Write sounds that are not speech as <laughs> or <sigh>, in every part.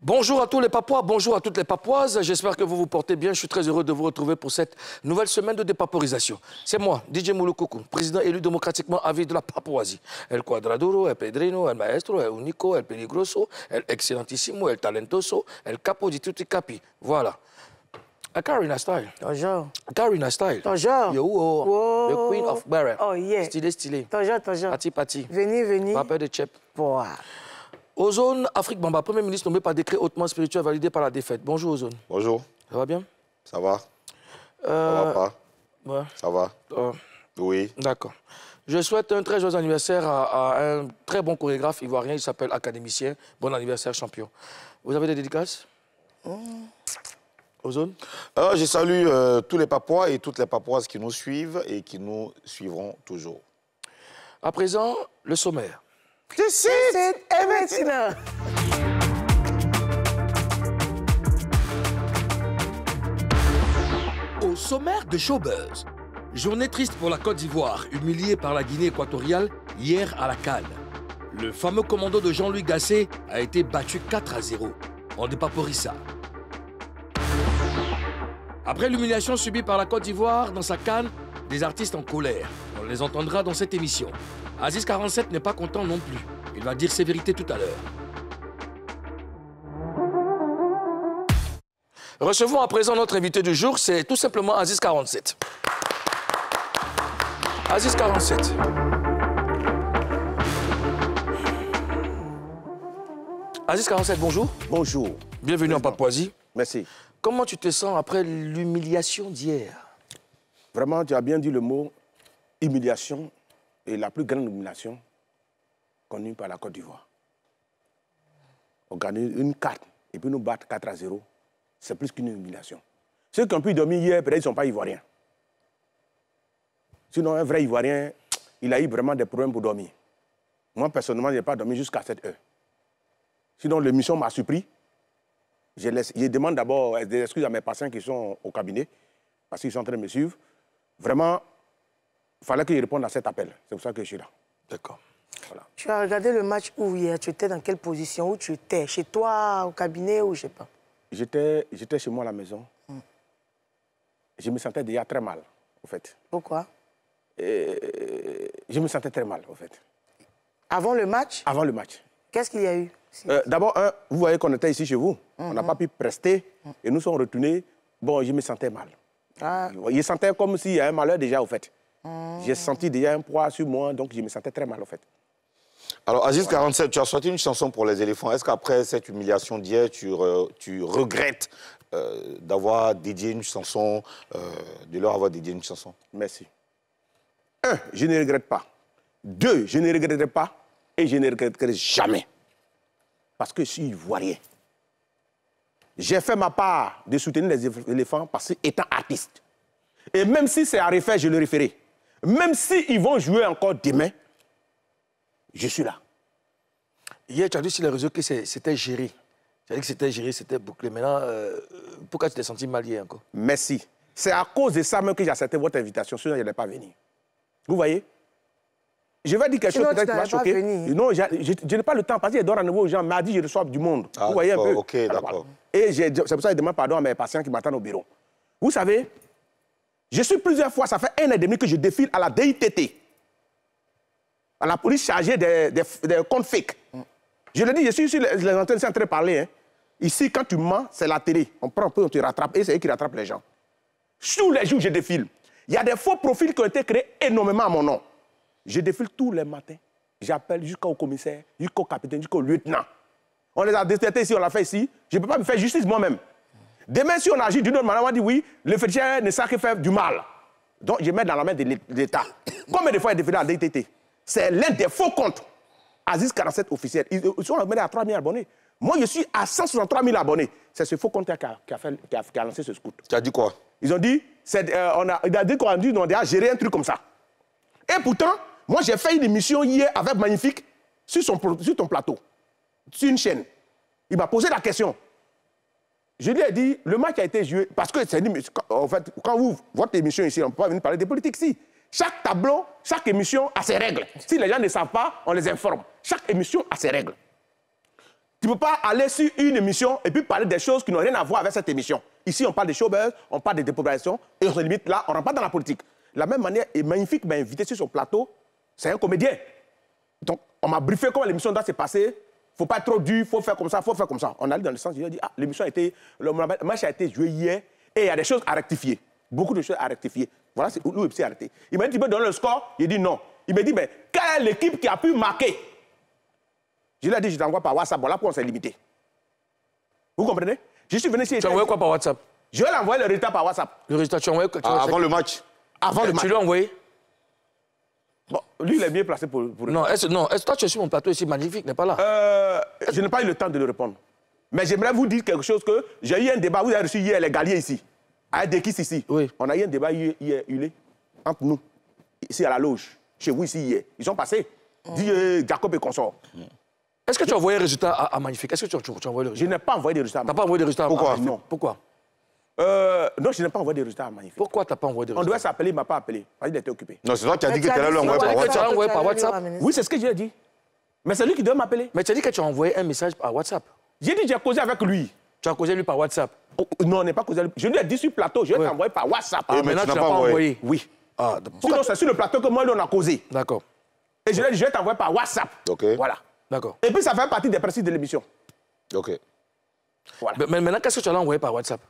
Bonjour à tous les Papois, bonjour à toutes les Papoises. J'espère que vous vous portez bien. Je suis très heureux de vous retrouver pour cette nouvelle semaine de dépaporisation. C'est moi, DJ président élu démocratiquement à vie de la Papouasie. El Quadraduro, El Pedrino, El Maestro, El Unico, El Peligroso, El Excellentissimo, El Talentoso, El Capo di Tutti Capi. Voilà. A eh, Karina style. Toujours. Karina style. Toujours. Yo, oh, The queen of barrel. Oh, yeah. Stylé, stylé. Toujours, toujours. Pati, pati. Venez, venez. Papa de chep. Boah. Ozone, Afrique Bamba, Premier ministre nommé par décret hautement spirituel validé par la défaite. Bonjour Ozone. Bonjour. Ça va bien Ça va. Ça va euh, pas Ouais. Ça va euh, Oui. D'accord. Je souhaite un très joyeux anniversaire à, un très bon chorégraphe ivoirien, il s'appelle Académicien. Bon anniversaire, champion. Vous avez des dédicaces hmm. Ah, je salue euh, tous les Papois et toutes les Papoises qui nous suivent et qui nous suivront toujours. À présent, le sommaire. et maintenant. Au sommaire de Showbuzz, journée triste pour la Côte d'Ivoire, humiliée par la Guinée équatoriale hier à la Cannes. Le fameux commando de Jean-Louis Gasset a été battu 4 à 0 en Dépaporissa. Après l'humiliation subie par la Côte d'Ivoire dans sa canne, des artistes en colère. On les entendra dans cette émission. Aziz 47 n'est pas content non plus. Il va dire ses vérités tout à l'heure. Recevons à présent notre invité du jour, c'est tout simplement Aziz 47. Aziz 47. Aziz 47, bonjour. Bonjour. Bienvenue en Papouasie. Merci. Comment tu te sens après l'humiliation d'hier Vraiment, tu as bien dit le mot humiliation et la plus grande humiliation connue par la Côte d'Ivoire. On gagne une carte et puis nous battre 4 à 0, c'est plus qu'une humiliation. Ceux qui ont pu dormir hier, peut-être ils ne sont pas ivoiriens. Sinon, un vrai ivoirien, il a eu vraiment des problèmes pour dormir. Moi, personnellement, je n'ai pas dormi jusqu'à 7 heures. Sinon, l'émission m'a surpris. Je, demande d'abord des excuses à mes patients qui sont au cabinet, parce qu'ils sont en train de me suivre. Vraiment, il fallait que je réponde à cet appel. C'est pour ça que je suis là. D'accord. Voilà. Tu as regardé le match où Tu étais dans quelle position Où tu étais Chez toi, au cabinet ou je ne sais pas J'étais chez moi à la maison. Hmm. Je me sentais déjà très mal, en fait. Pourquoi Je me sentais très mal, en fait. Avant le match Avant le match. Qu'est-ce qu'il y a eu euh, D'abord, vous voyez qu'on était ici chez vous. On n'a pas pu prester et nous sommes retournés. Bon, je me sentais mal. Ah. Je, me sentais comme s'il y avait un malheur déjà, au fait. J'ai senti déjà un poids sur moi, donc je me sentais très mal, au fait. Alors, Aziz 47, tu as sorti une chanson pour les éléphants. Est-ce qu'après cette humiliation d'hier, tu, euh, regrettes euh, d'avoir dédié une chanson, de leur avoir dédié une chanson Merci. Un, je ne regrette pas. Deux, je ne regretterai pas et je ne regretterai jamais. Parce que je suis ivoirien. J'ai fait ma part de soutenir les éléphants parce qu'étant artiste. Et même si c'est à refaire, je le referai. Même s'ils vont jouer encore demain, je suis là. Hier, tu as dit sur les réseaux que c'était géré. Tu as dit que c'était géré, c'était bouclé. Maintenant, euh, pourquoi tu t'es senti mal hier encore Merci. C'est à cause de ça même que j'ai accepté votre invitation, sinon je n'allais pas venir. Vous voyez je vais dire quelque chose peut-être qui va choquer. Non, je, n'ai pas le temps parce qu'il dort à nouveau aux gens. Mardi, je reçois du monde. Ah, vous voyez un peu. et c'est pour ça que je demande pardon à mes patients qui m'attendent au bureau. Vous savez, je suis plusieurs fois, ça fait un an et demi que je défile à la DITT, à la police chargée des, des, comptes fake. Je le dis, je suis sur les, antennes, en train de parler. Hein. Ici, quand tu mens, c'est la télé. On prend un peu, on te rattrape et c'est eux qui rattrapent les gens. Tous les jours, je défile. Il y a des faux profils qui ont été créés énormément à mon nom. Je défile tous les matins. J'appelle jusqu'au commissaire, jusqu'au capitaine, jusqu'au lieutenant. On les a détestés ici, on l'a fait ici. Je ne peux pas me faire justice moi-même. Demain, si on agit d'une autre manière, on va dire oui, le féticheur ne sait que faire du mal. Donc, je mets dans la main de l'État. Combien de fois il est défilé à DTT C'est l'un des faux comptes. Aziz 47 officiel. Ils sont amenés à 3 000 abonnés. Moi, je suis à 163 000 abonnés. C'est ce faux compte qui a, qui a, fait, qui lancé ce scout. Tu as dit quoi Ils ont dit, euh, on a, il a dit qu'on a dû a géré un truc comme ça. Et pourtant, moi, j'ai fait une émission hier avec Magnifique sur, son, sur ton plateau, sur une chaîne. Il m'a posé la question. Je lui ai dit, le match a été joué, parce que c'est en fait, quand vous, votre émission ici, on ne peut pas venir parler de politique. Si, chaque tableau, chaque émission a ses règles. Si les gens ne savent pas, on les informe. Chaque émission a ses règles. Tu ne peux pas aller sur une émission et puis parler des choses qui n'ont rien à voir avec cette émission. Ici, on parle des showbiz, on parle de dépopulations, et on se limite là, on ne rentre pas dans la politique. De la même manière, Magnifique m'a invité sur son plateau c'est un comédien. Donc, on m'a briefé comment l'émission doit se passer. Faut pas être trop dur, faut faire comme ça, faut faire comme ça. On allait dans le sens, j'ai dit, ah, l'émission a été, le match a été joué hier et il y a des choses à rectifier. Beaucoup de choses à rectifier. Voilà où l'UFC a arrêté. Il m'a dit, tu peux donner le score Il dit non. Il m'a dit, mais quelle est l'équipe qui a pu marquer Je lui ai dit, je t'envoie par WhatsApp. là, pour on s'est limité. Vous comprenez Je suis venu ici. Tu as envoyé quoi par WhatsApp Je lui ai le résultat par WhatsApp. Le résultat, tu as envoyé ah, Avant le match. Avant le match. Tu l'as envoyé lui, il est bien placé pour. pour... Non, est-ce, non, est toi, tu es sur mon plateau ici, magnifique, n'est pas là euh, Je n'ai pas eu le temps de lui répondre. Mais j'aimerais vous dire quelque chose que j'ai eu un débat, vous avez reçu hier les Galiers ici, à Dekis ici. Oui. On a eu un débat hier, hier est entre nous, ici à la loge, chez vous ici hier. Ils sont passés, mm. Dis, dit euh, Jacob et consorts. Est-ce que tu as envoyé un résultat à, Magnifique Est-ce que tu, tu, as envoyé le résultat Je n'ai pas envoyé de résultat Tu n'as pas envoyé de résultat à Non. Pourquoi euh, non, je n'ai pas envoyé de résultats à Magnifique. Pourquoi tu n'as pas envoyé de résultats On devait s'appeler, il ne m'a pas appelé. Parce qu'il était occupé. Non, c'est toi qui as dit que tu allais l'envoyer par WhatsApp. envoyé par WhatsApp. Oui, c'est ce que je lui ai dit. Mais c'est lui qui doit m'appeler. Mais tu as dit que tu as envoyé un message par WhatsApp. J'ai dit j'ai causé avec lui. Tu as causé lui par WhatsApp oh, Non, on n'est pas causé. Je lui ai dit sur le plateau, je vais t'envoyer par WhatsApp. Eh, ah, maintenant, tu ne l'as pas envoyé. Oui. Ah, Sinon, c'est sur le plateau que moi, on a causé. D'accord. Et je lui ai dit, je vais t'envoyer par WhatsApp. OK. Voilà. D'accord. Et puis, ça fait partie des principes de l'émission. OK. Voilà. Mais maintenant, qu'est-ce que tu as envoyé par WhatsApp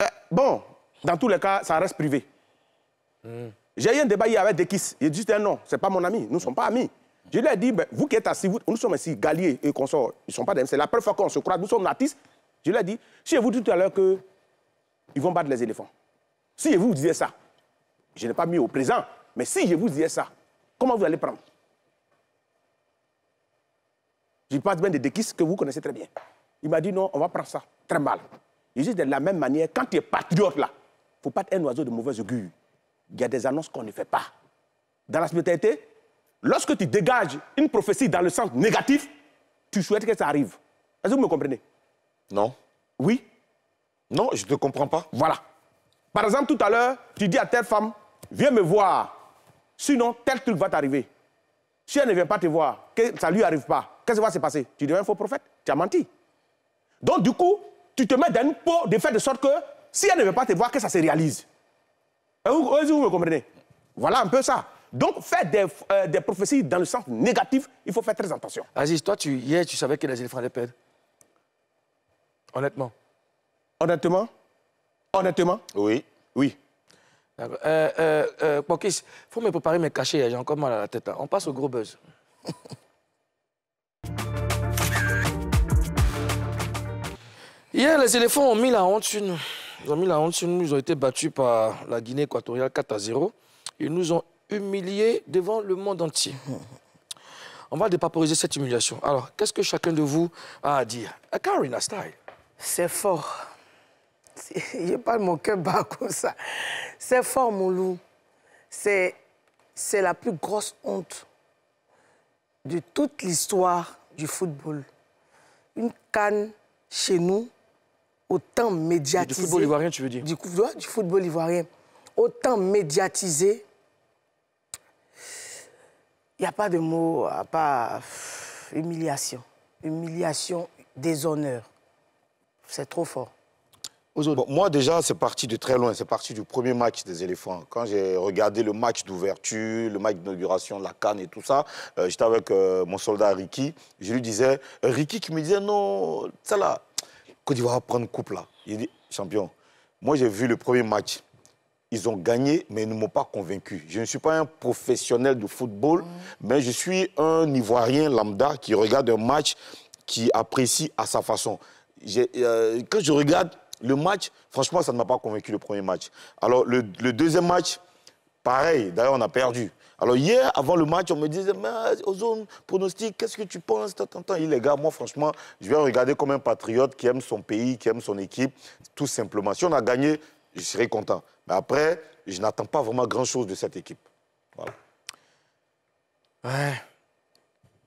euh, bon, dans tous les cas, ça reste privé. Hmm. J'ai eu un débat hier avec Dekis. Il dit, non, ce n'est pas mon ami, nous ne sommes pas amis. Je lui ai dit, ben, vous qui êtes assis, nous sommes ici, Galier et consorts, ils sont pas C'est la première fois qu'on se croise, nous sommes artistes. Je lui ai dit, si je vous dis tout à l'heure qu'ils vont battre les éléphants, si je vous disais ça, je n'ai pas mis au présent, mais si je vous disais ça, comment vous allez prendre Je parle bien de Dekis que vous connaissez très bien. Il m'a dit, non, on va prendre ça, très mal juste de la même manière, quand tu es patriote là, il ne faut pas être un oiseau de mauvaise augure. Il y a des annonces qu'on ne fait pas. Dans la spiritualité, lorsque tu dégages une prophétie dans le sens négatif, tu souhaites que ça arrive. Est-ce que vous me comprenez Non. Oui Non, je ne te comprends pas. Voilà. Par exemple, tout à l'heure, tu dis à telle femme, viens me voir, sinon tel truc va t'arriver. Si elle ne vient pas te voir, que ça ne lui arrive pas, qu'est-ce qui va se passer Tu deviens un faux prophète, tu as menti. Donc du coup, tu te mets dans une peau de faire de sorte que si elle ne veut pas te voir, que ça se réalise. Vous, me comprenez Voilà un peu ça. Donc, faire euh, des, prophéties dans le sens négatif, il faut faire très attention. Aziz, toi, tu, hier, tu savais que les éléphants allaient perdre Honnêtement. Honnêtement Honnêtement Oui. Oui. D'accord. Euh, euh, euh il faut me préparer mes cachets, hein, j'ai encore mal à la tête. Hein. On passe au gros buzz. <laughs> Hier, les éléphants ont mis la honte sur nous. Ils ont mis la honte sur nous. Ils ont été battus par la Guinée équatoriale 4 à 0. Ils nous ont humiliés devant le monde entier. On va dépaporiser cette humiliation. Alors, qu'est-ce que chacun de vous a à dire Karina C'est fort. <laughs> Je parle mon cœur bas <laughs> comme ça. C'est fort, mon loup. C'est la plus grosse honte de toute l'histoire du football. Une canne chez nous autant médiatisé. du football ivoirien, tu veux dire du, football ivoirien. Autant médiatisé. Il n'y a pas de mot à pas... humiliation. Humiliation, déshonneur. C'est trop fort. moi, déjà, c'est parti de très loin. C'est parti du premier match des éléphants. Quand j'ai regardé le match d'ouverture, le match d'inauguration la canne et tout ça, euh, j'étais avec euh, mon soldat Ricky. Je lui disais, euh, Ricky qui me disait, non, ça là, Côte d'Ivoire prendre couple là. Il dit, champion, moi j'ai vu le premier match. Ils ont gagné, mais ils ne m'ont pas convaincu. Je ne suis pas un professionnel de football, mm. mais je suis un Ivoirien lambda qui regarde un match qui apprécie à sa façon. j'ai euh, quand je regarde le match, franchement, ça ne m'a pas convaincu le premier match. Alors, le deuxième match, pareil. D'ailleurs, on a perdu. Alors hier, avant le match, on me disait, mais Ozone, pronostic, qu'est-ce que tu penses les gars, moi franchement, je vais regarder comme un patriote qui aime son pays, qui aime son équipe, tout simplement. Si on a gagné, je serai content. Mais après, je n'attends pas vraiment grand-chose de cette équipe. Voilà. Ouais.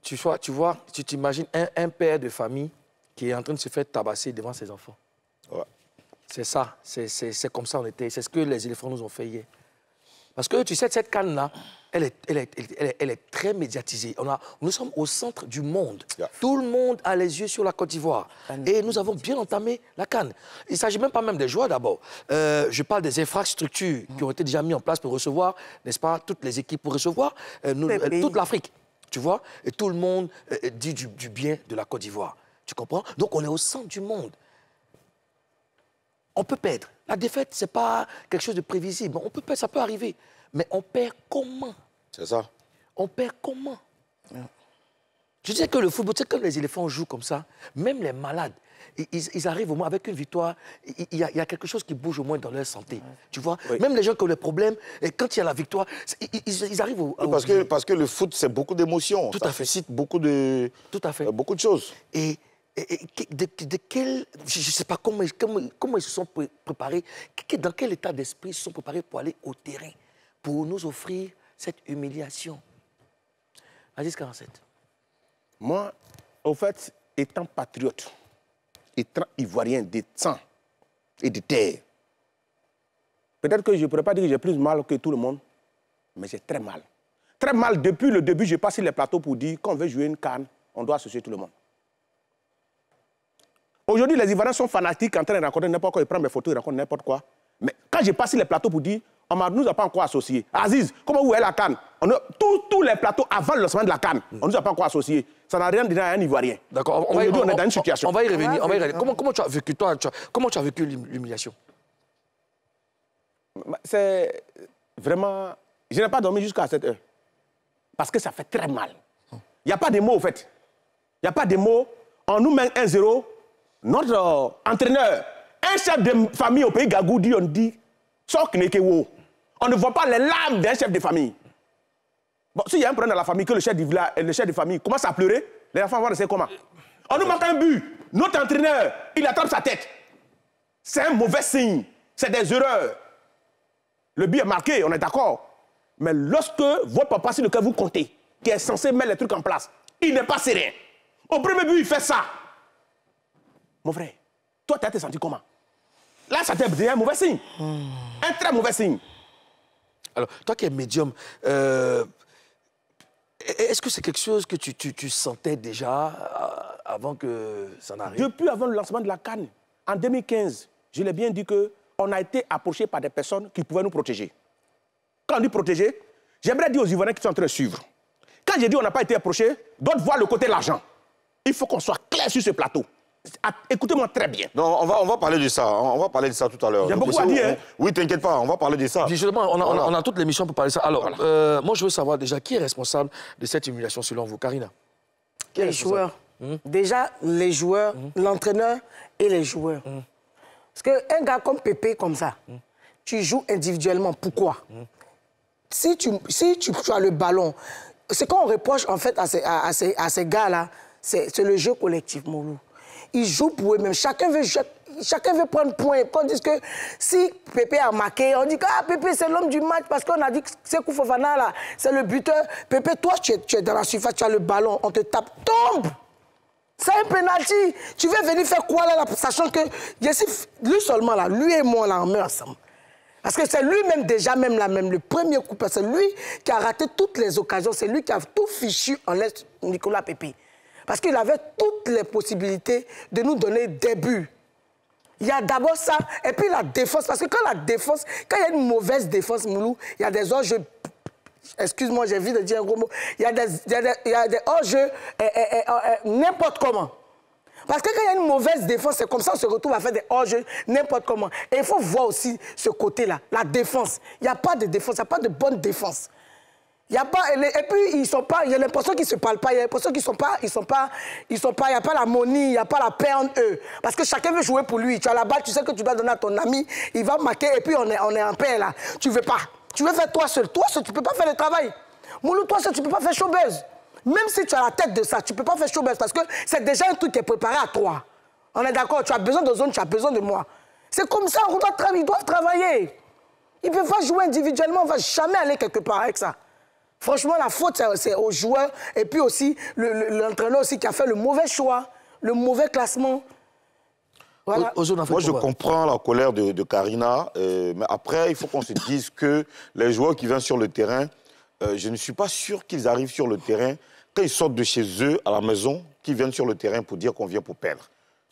Tu vois, tu vois, tu t'imagines un, un, père de famille qui est en train de se faire tabasser devant ses enfants. Ouais. C'est ça, c'est comme ça on était. C'est ce que les éléphants nous ont fait hier. Parce que tu sais, cette canne-là, elle est, très médiatisée. On a, nous sommes au centre du monde. Tout le monde a les yeux sur la Côte d'Ivoire. Et nous avons bien entamé la canne. Il ne s'agit même pas même des joueurs d'abord. Euh, je parle des infrastructures mm. qui ont été déjà mises en place pour recevoir, n'est-ce pas, toutes les équipes pour recevoir, euh, nous, euh, toute l'Afrique. Tu vois Et tout le monde dit du bien de la Côte d'Ivoire. Tu comprends Donc on est au centre du monde on peut perdre. La défaite, c'est pas quelque chose de prévisible. On peut perdre, ça peut arriver. Mais on perd comment C'est ça. On perd comment Je disais que le football, c'est comme les éléphants jouent comme ça. Même les malades, ils, arrivent au moins avec une victoire. Il, y a, quelque chose qui bouge au moins dans leur santé. Tu vois Même les gens qui ont des problèmes, quand il y a la victoire, ils, arrivent au. parce, que, parce que le foot, c'est beaucoup d'émotions. Tout à fait. beaucoup de, euh, beaucoup de choses. Et de, quel, je ne sais pas comment, comment, ils se sont préparés, dans quel état d'esprit ils se sont préparés pour aller au terrain, pour nous offrir cette humiliation. 47. Moi, en fait, étant patriote, étant ivoirien de sang et de terre, peut-être que je ne pourrais pas dire que j'ai plus mal que tout le monde, mais j'ai très mal. Très mal. Depuis le début, je passé les plateaux pour dire qu'on veut jouer une canne, on doit associer tout le monde. Aujourd'hui, les Ivoiriens sont fanatiques en train de raconter n'importe quoi. Ils prennent mes photos, ils racontent n'importe quoi. Mais quand j'ai passé les plateaux pour dire, on ne nous a pas encore associés. Aziz, comment vous est la canne tous, les plateaux avant le lancement de la canne, on ne nous a pas encore associés. Ça n'a rien dit à un Ivoirien. D'accord, on, est dans une situation. On, va y revenir. Ah, comment, tu as vécu, toi, vécu l'humiliation bah, C'est vraiment. Je n'ai pas dormi jusqu'à cette heure. Parce que ça fait très mal. Il n'y a pas de mots, en fait. Il n'y a pas de mots. On nous met un zéro notre euh, entraîneur, un chef de famille au pays Gagoudi, on dit On ne voit pas les larmes d'un chef de famille. Bon, s'il y a un problème dans la famille, que le chef de, euh, le chef de famille commence à pleurer, les enfants vont rester comment On nous manque un but. Notre entraîneur, il attrape sa tête. C'est un mauvais signe. C'est des erreurs. Le but est marqué, on est d'accord. Mais lorsque votre papa, le lequel vous comptez, qui est censé mettre les trucs en place, il n'est pas serein. Au premier but, il fait ça. Mon frère, toi, tu as été senti comment Là, ça t'est un mauvais signe. Hmm. Un très mauvais signe. Alors, toi qui es médium, euh, e-, est-ce que c'est quelque chose que tu, sentais déjà euh, avant que ça n'arrive Depuis avant le lancement de la Cannes, en 2015, je l'ai bien dit qu'on a été approché par des personnes qui pouvaient nous protéger. Quand on dit protéger, j'aimerais dire aux Ivoiriens qui sont en train de suivre. Quand j'ai dit on n'a pas été approché, d'autres voient le côté de l'argent. Il faut qu'on soit clair sur ce plateau. Ah, écoutez-moi très bien. Non, on va, on va parler de ça. Hein. On va parler de ça tout à l'heure. Il y a beaucoup à dire. Hein. oui, t'inquiète pas, on va parler de ça. Justement, on a, on a, toute l'émission pour parler de ça. Alors, euh, moi, je veux savoir déjà qui est responsable de cette humiliation selon vous, Karina Les joueurs. Hmm? Déjà, les joueurs, hmm? l'entraîneur et les joueurs. Hmm. Parce Parce qu'un gars comme Pépé, comme ça, tu joues individuellement. Pourquoi Si, tu, si tu, as le ballon, ce qu'on reproche en fait à ces, à, ces, à ces gars-là, c'est le jeu collectif, Moulou ils jouent pour eux-mêmes. Chacun veut, chacun veut prendre point. Quand on dit que si Pépé a marqué, on dit que ah, Pépé, c'est l'homme du match parce qu'on a dit que c'est Fofana, là, c'est le buteur. Pépé, toi, tu es, dans la surface, tu as le ballon, on te tape, tombe c'est un penalty. Tu veux venir faire quoi là, sachant que lui seulement là, lui et moi là, on meurt ensemble. Parce que c'est lui-même déjà, même là, même le premier coup, c'est lui qui a raté toutes les occasions, c'est lui qui a tout fichu en l'est Nicolas Pépé. Parce qu'il avait toutes les possibilités de nous donner des buts. Il y a d'abord ça, et puis la défense. Parce que quand la défense, quand il y a une mauvaise défense, Moulou, il y a des enjeux excuse-moi, j'ai envie de dire un gros mot, il y a des, enjeux eh, eh, eh, n'importe comment. Parce que quand il y a une mauvaise défense, c'est comme ça qu'on se retrouve à faire des enjeux n'importe comment. Et il faut voir aussi ce côté-là, la défense. Il n'y a pas de défense, il n'y a pas de bonne défense. Y a pas, et puis ils sont pas, j'ai l'impression qu'ils se parlent pas, a l'impression qu'ils sont pas, ils sont pas, ils sont pas, il n'y a pas monie, il n'y a pas la paix en eux. Parce que chacun veut jouer pour lui. Tu as la balle, tu sais que tu dois donner à ton ami, il va marquer et puis on est, on est en paix là. Tu veux pas. Tu veux faire toi seul. Toi seul, tu peux pas faire le travail. Moulou, toi seul, tu peux pas faire showbiz. Même si tu as la tête de ça, tu peux pas faire showbiz parce que c'est déjà un truc qui est préparé à toi. On est d'accord, tu as besoin de zone, tu as besoin de moi. C'est comme ça, on doit ils doivent travailler. Ils ne peuvent pas jouer individuellement, on ne va jamais aller quelque part avec ça. Franchement, la faute, c'est aux joueurs et puis aussi l'entraîneur aussi qui a fait le mauvais choix, le mauvais classement. Voilà. Moi, je comprends la colère de, Karina, euh, mais après, il faut qu'on se dise que les joueurs qui viennent sur le terrain, euh, je ne suis pas sûr qu'ils arrivent sur le terrain quand ils sortent de chez eux à la maison, qu'ils viennent sur le terrain pour dire qu'on vient pour perdre.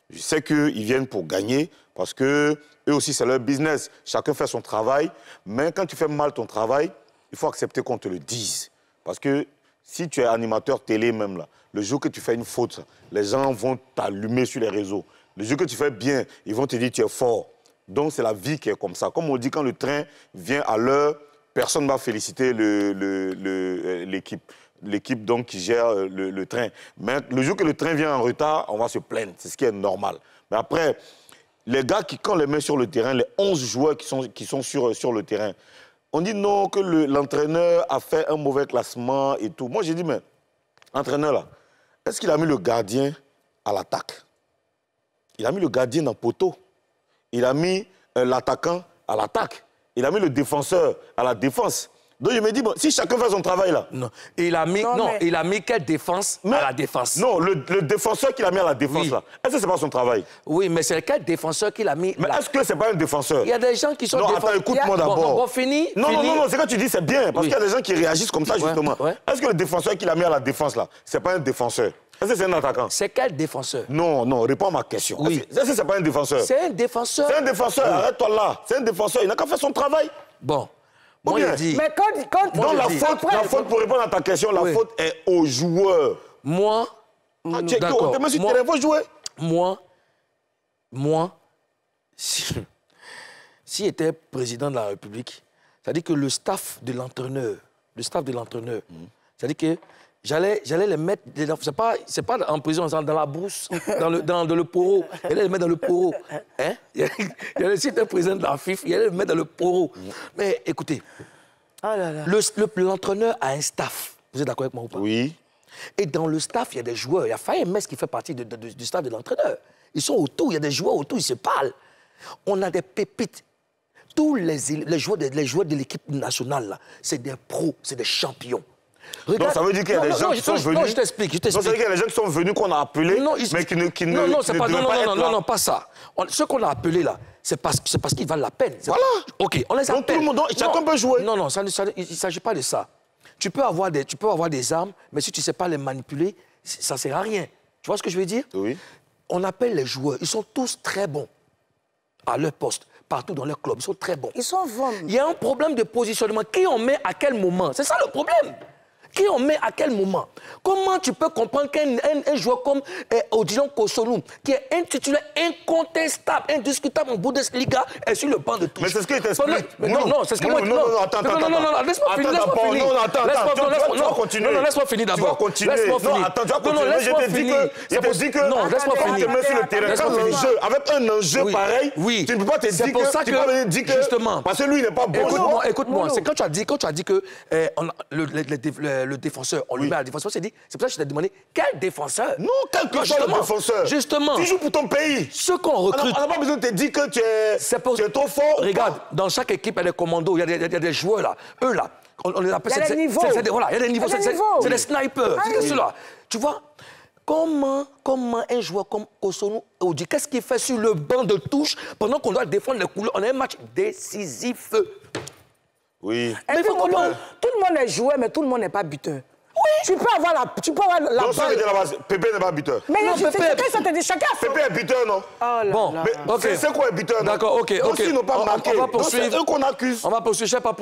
Je sais qu'ils viennent pour gagner parce que eux aussi, c'est leur business. Chacun fait son travail. Mais quand tu fais mal ton travail, il faut accepter qu'on te le dise. Parce que si tu es animateur télé même, là, le jour que tu fais une faute, les gens vont t'allumer sur les réseaux. Le jour que tu fais bien, ils vont te dire que tu es fort. Donc c'est la vie qui est comme ça. Comme on dit, quand le train vient à l'heure, personne ne va féliciter euh, l'équipe. L'équipe donc qui gère euh, le, train. Mais le jour que le train vient en retard, on va se plaindre. C'est ce qui est normal. Mais après, les gars qui, quand les met sur le terrain, les 11 joueurs qui sont, qui sont sur, euh, sur le terrain, on dit non, que l'entraîneur a fait un mauvais classement et tout. Moi, j'ai dit, mais, entraîneur là, est-ce qu'il a mis le gardien à l'attaque Il a mis le gardien dans le poteau. Il a mis euh, l'attaquant à l'attaque. Il a mis le défenseur à la défense. Donc je me dis, bon, si chacun fait son travail là. Non, il a mis, non, il a mis quelle défense à la défense Non, le, le défenseur qu'il a mis à la défense là, est-ce que c'est pas son travail Oui, mais c'est quel défenseur qu'il a mis Mais est-ce que c'est pas un défenseur Il y a des gens qui sont Non, attends, écoute-moi d'abord. Bon, fini, non, non, non, c'est quand tu dis c'est bien, parce qu'il y a des gens qui réagissent comme ça justement. Est-ce que le défenseur qu'il a mis à la défense là, n'est pas un défenseur est-ce que c'est un attaquant C'est quel défenseur Non, non, réponds à ma question. Oui. Est-ce que c'est pas un défenseur C'est un défenseur. C'est un défenseur, arrête-toi là. C'est un défenseur, il n'a qu'à faire son travail. Bon, mais quand, quand dit. la, faute, la faute, pour répondre à ta question, la faute est aux joueurs. Moi. Ah, tu Mais Moi. Moi. Si, <laughs> si j'étais président de la République, c'est-à-dire que le staff de l'entraîneur, le staff de l'entraîneur, ça hmm. c'est-à-dire que J'allais, j'allais les mettre, c'est pas, c'est pas en prison, c'est dans la brousse, dans le, dans, dans le poro. J'allais les mettre dans le poro. Hein <laughs> J'allais, si président de la FIF, j'allais les mettre dans le poro. Mais écoutez, ah Le, l'entraîneur a un staff. Vous êtes d'accord avec moi ou pas Oui. Et dans le staff, il y a des joueurs. Il y a Faymes qui fait partie du staff de l'entraîneur. Ils sont autour, il y a des joueurs autour, ils se parlent. On a des pépites. Tous les, les joueurs les joueurs de l'équipe nationale, c'est des pros, c'est des champions. Regarde. Donc ça veut dire qu'il y a des gens qui sont venus. Non, je t'explique. Donc ça veut dire qu'il y a des gens qui sont venus qu'on a appelés, mais qui ne, qui non, non, pas, non, non, non, non, pas ça. ce qu'on a appelé là, c'est parce, parce qu'ils valent la peine. Voilà. Ok, on les appelle. Donc tout le monde, chacun peut jouer. Non, non, ça, il ne s'agit pas de ça. Tu peux, avoir des, tu peux avoir des armes, mais si tu ne sais pas les manipuler, ça ne sert à rien. Tu vois ce que je veux dire Oui. On appelle les joueurs, ils sont tous très bons à leur poste partout dans leur club. Ils sont très bons. Ils sont bons. Il y a un problème de positionnement. Qui on met à quel moment C'est ça le problème. Qui on met à quel moment Comment tu peux comprendre qu'un un, un joueur comme euh, Odilon Kosolou, qui est un titulaire incontestable, indiscutable en Bundesliga, est sur le banc de touche Mais c'est ce qui est t'explique. Non, non, c'est ce que moi... Non, non, attends, attends. Non, non, non, laisse-moi finir. Non, attends, attends. Tu vas continuer. Non, laisse-moi finir d'abord. Tu vas continuer. Non, attends, tu vas continuer. Je t'ai dit que... Je t'ai dit que... Non, laisse-moi finir. Tu te mets sur le terrain. Quand un jeu, avec un enjeu pareil, tu ne peux pas te dire que... Tu peux pas dire que... Justement. Parce que lui, il n'est pas bon. Écoute-moi, écoute-moi. C'est quand tu as dit que... Euh, le défenseur, on lui met à la défenseur, c'est dit, c'est pour ça que je t'ai demandé, quel défenseur Non, quel que soit défenseur. Justement. Tu joues pour ton pays. Ce qu'on recrute. On n'a pas besoin de te dire que tu es, trop fort. Regarde, dans chaque équipe, il y a des commandos, il y, a des joueurs là. Eux là, on, les appelle. Il y a des niveaux. Voilà, il y a des niveaux, c'est des snipers. Ah c'est cela. Tu vois Comment, comment un joueur comme Kosonou Audi, qu'est-ce qu'il fait sur le banc de touche pendant qu'on doit défendre les couleurs On a un match décisif. Oui. tout le monde est joué, mais tout le monde n'est pas buteur. Oui. Tu peux avoir la, tu peux avoir la non, La Pépé n'est pas buteur. Mais non, Pépé, Pépé, ça te dit chacun. Pépé est buteur, non oh là Bon, c'est quoi un buteur D'accord, ok, ok. pas on, marqué. On va poursuivre. eux qu'on accuse. On va poursuivre. Je sais pas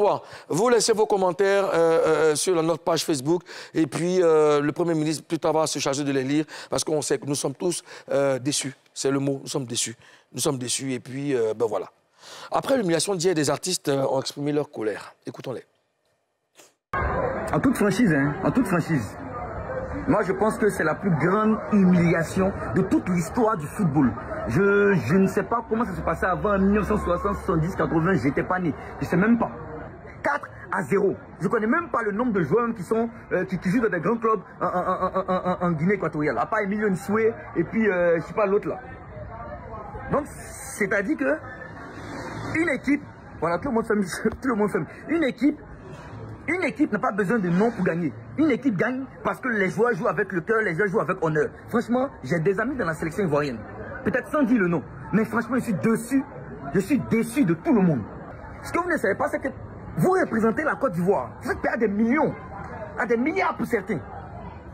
Vous laissez vos commentaires euh, euh, sur notre page Facebook et puis euh, le Premier ministre peut tard va se charger de les lire parce qu'on sait que nous sommes tous déçus. C'est le mot, nous sommes déçus. Nous sommes déçus et puis, ben voilà. Après l'humiliation d'hier, des artistes euh, ont exprimé leur colère. Écoutons-les. En toute franchise, hein, toute franchise. Moi, je pense que c'est la plus grande humiliation de toute l'histoire du football. Je, je, ne sais pas comment ça se passait avant 1960, 70, 80, j'étais pas né. Je sais même pas. 4 à 0. Je connais même pas le nombre de joueurs qui sont euh, jouent dans des grands clubs en, en, Guinée équatoriale. À part Emilio Nsoué et puis je euh, je sais pas l'autre là. Donc c'est à dire que une équipe, voilà, tout le monde s'amuse, <laughs> tout le monde Une équipe, une équipe n'a pas besoin de nom pour gagner. Une équipe gagne parce que les joueurs jouent avec le cœur, les joueurs jouent avec honneur. Franchement, j'ai des amis dans la sélection ivoirienne. Peut-être sans dire le nom. Mais franchement, je suis déçu. Je suis déçu de tout le monde. Ce que vous ne savez pas, c'est que vous représentez la Côte d'Ivoire. Vous êtes payé à des millions, à des milliards pour certains.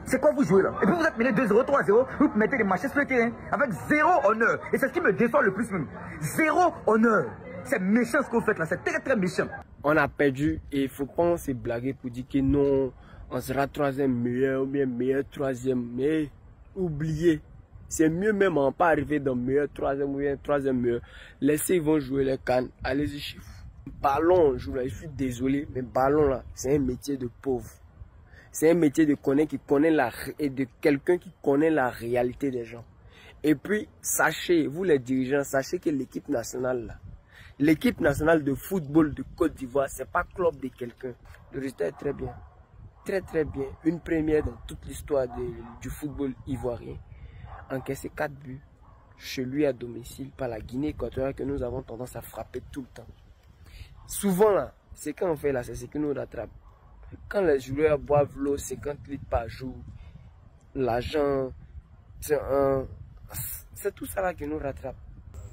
C'est quoi vous jouez là Et puis vous êtes mené 2-0, 3-0, vous mettez des marchés sur le terrain avec zéro honneur. Et c'est ce qui me déçoit le plus même. Zéro honneur. C'est méchant ce que vous faites là, c'est très très méchant. On a perdu et il faut pas se blaguer pour dire que non, on sera troisième meilleur ou meilleur troisième. Mais oubliez, c'est mieux même en pas arriver dans meilleur troisième Meilleur troisième meilleur. Laissez, ils vont jouer les cannes. Allez-y Ballon, je, suis désolé, mais ballon là, c'est un métier de pauvre. C'est un métier de connaître qui connaît la et de quelqu'un qui connaît la réalité des gens. Et puis, sachez, vous les dirigeants, sachez que l'équipe nationale là, L'équipe nationale de football de Côte d'Ivoire, ce n'est pas club de quelqu'un. Le résultat est très bien. Très très bien. Une première dans toute l'histoire du football ivoirien. Encaisser 4 buts chez lui à domicile par la Guinée équatoriale que nous avons tendance à frapper tout le temps. Souvent là, Ce qu'on fait là, c'est ce qui nous rattrape. Quand les joueurs boivent l'eau 50 litres par jour, l'argent, c'est tout ça là qui nous rattrape.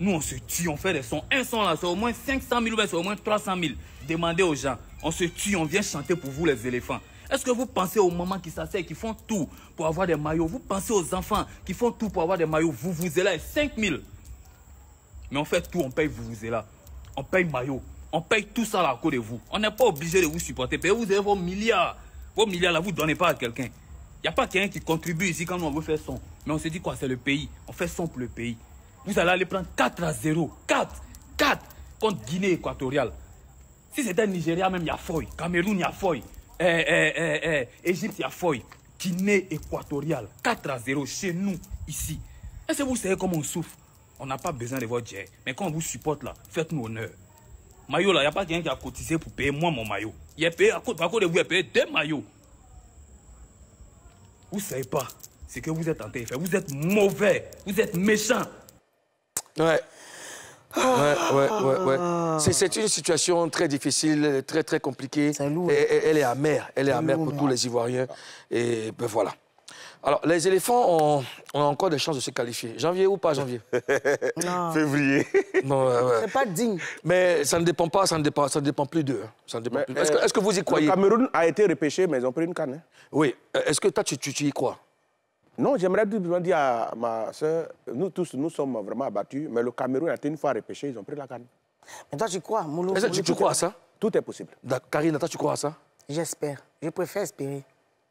Nous, on se tue, on fait des sons. Un son là, c'est au moins 500 000 ou c'est au moins 300 000. Demandez aux gens. On se tue, on vient chanter pour vous les éléphants. Est-ce que vous pensez aux mamans qui s'asseyent, qui font tout pour avoir des maillots Vous pensez aux enfants qui font tout pour avoir des maillots Vous vous êtes là, 5 000. Mais on fait tout, on paye vous vous êtes là. On paye maillot. On paye tout ça là à cause de vous. On n'est pas obligé de vous supporter. Payez vous avez vos milliards. Vos milliards là, vous ne donnez pas à quelqu'un. Il n'y a pas quelqu'un qui contribue ici quand on veut faire son. Mais on se dit quoi C'est le pays. On fait son pour le pays. Vous allez aller prendre 4 à 0. 4. 4 contre Guinée équatoriale. Si c'était Nigeria même, il y a Foy. Cameroun, il y a Foy. Eh, eh, eh, Égypte, il y a Foy. Guinée équatoriale. 4 à 0 chez nous, ici. Est-ce que vous savez comment on souffre On n'a pas besoin de votre jet. Mais quand on vous supporte là, faites-nous honneur. Maillot là, il n'y a pas quelqu'un qui a cotisé pour payer moi mon maillot. Il a payé, à côté de vous, il a payé deux maillots. Vous ne savez pas ce que vous êtes en train de faire. Vous êtes mauvais. Vous êtes méchant. Ouais. Ouais, ouais, ouais, C'est une situation très difficile, très, très compliquée. C'est lourd. elle est amère. Elle est, amère pour tous les Ivoiriens. Et ben voilà. Alors, les éléphants ont, ont, encore des chances de se qualifier. Janvier ou pas janvier <laughs> Non. Février. Non, ouais, C'est pas digne. Mais ça ne dépend pas, ça ne dépend, ça dépend hein. plus d'eux. Est-ce que, eh, vous y croyez Le Cameroun a été repêché, mais ils ont pris une canne. Hein. Oui. Euh, est-ce que toi, tu, tu, tu y crois non, j'aimerais dire à ma soeur, nous tous, nous sommes vraiment abattus, mais le Cameroun a été une fois repêché, ils ont pris la canne. Mais toi, tu crois, Moulou tu, crois à ça Tout est possible. Karine, toi, tu crois à ça J'espère. Je préfère espérer.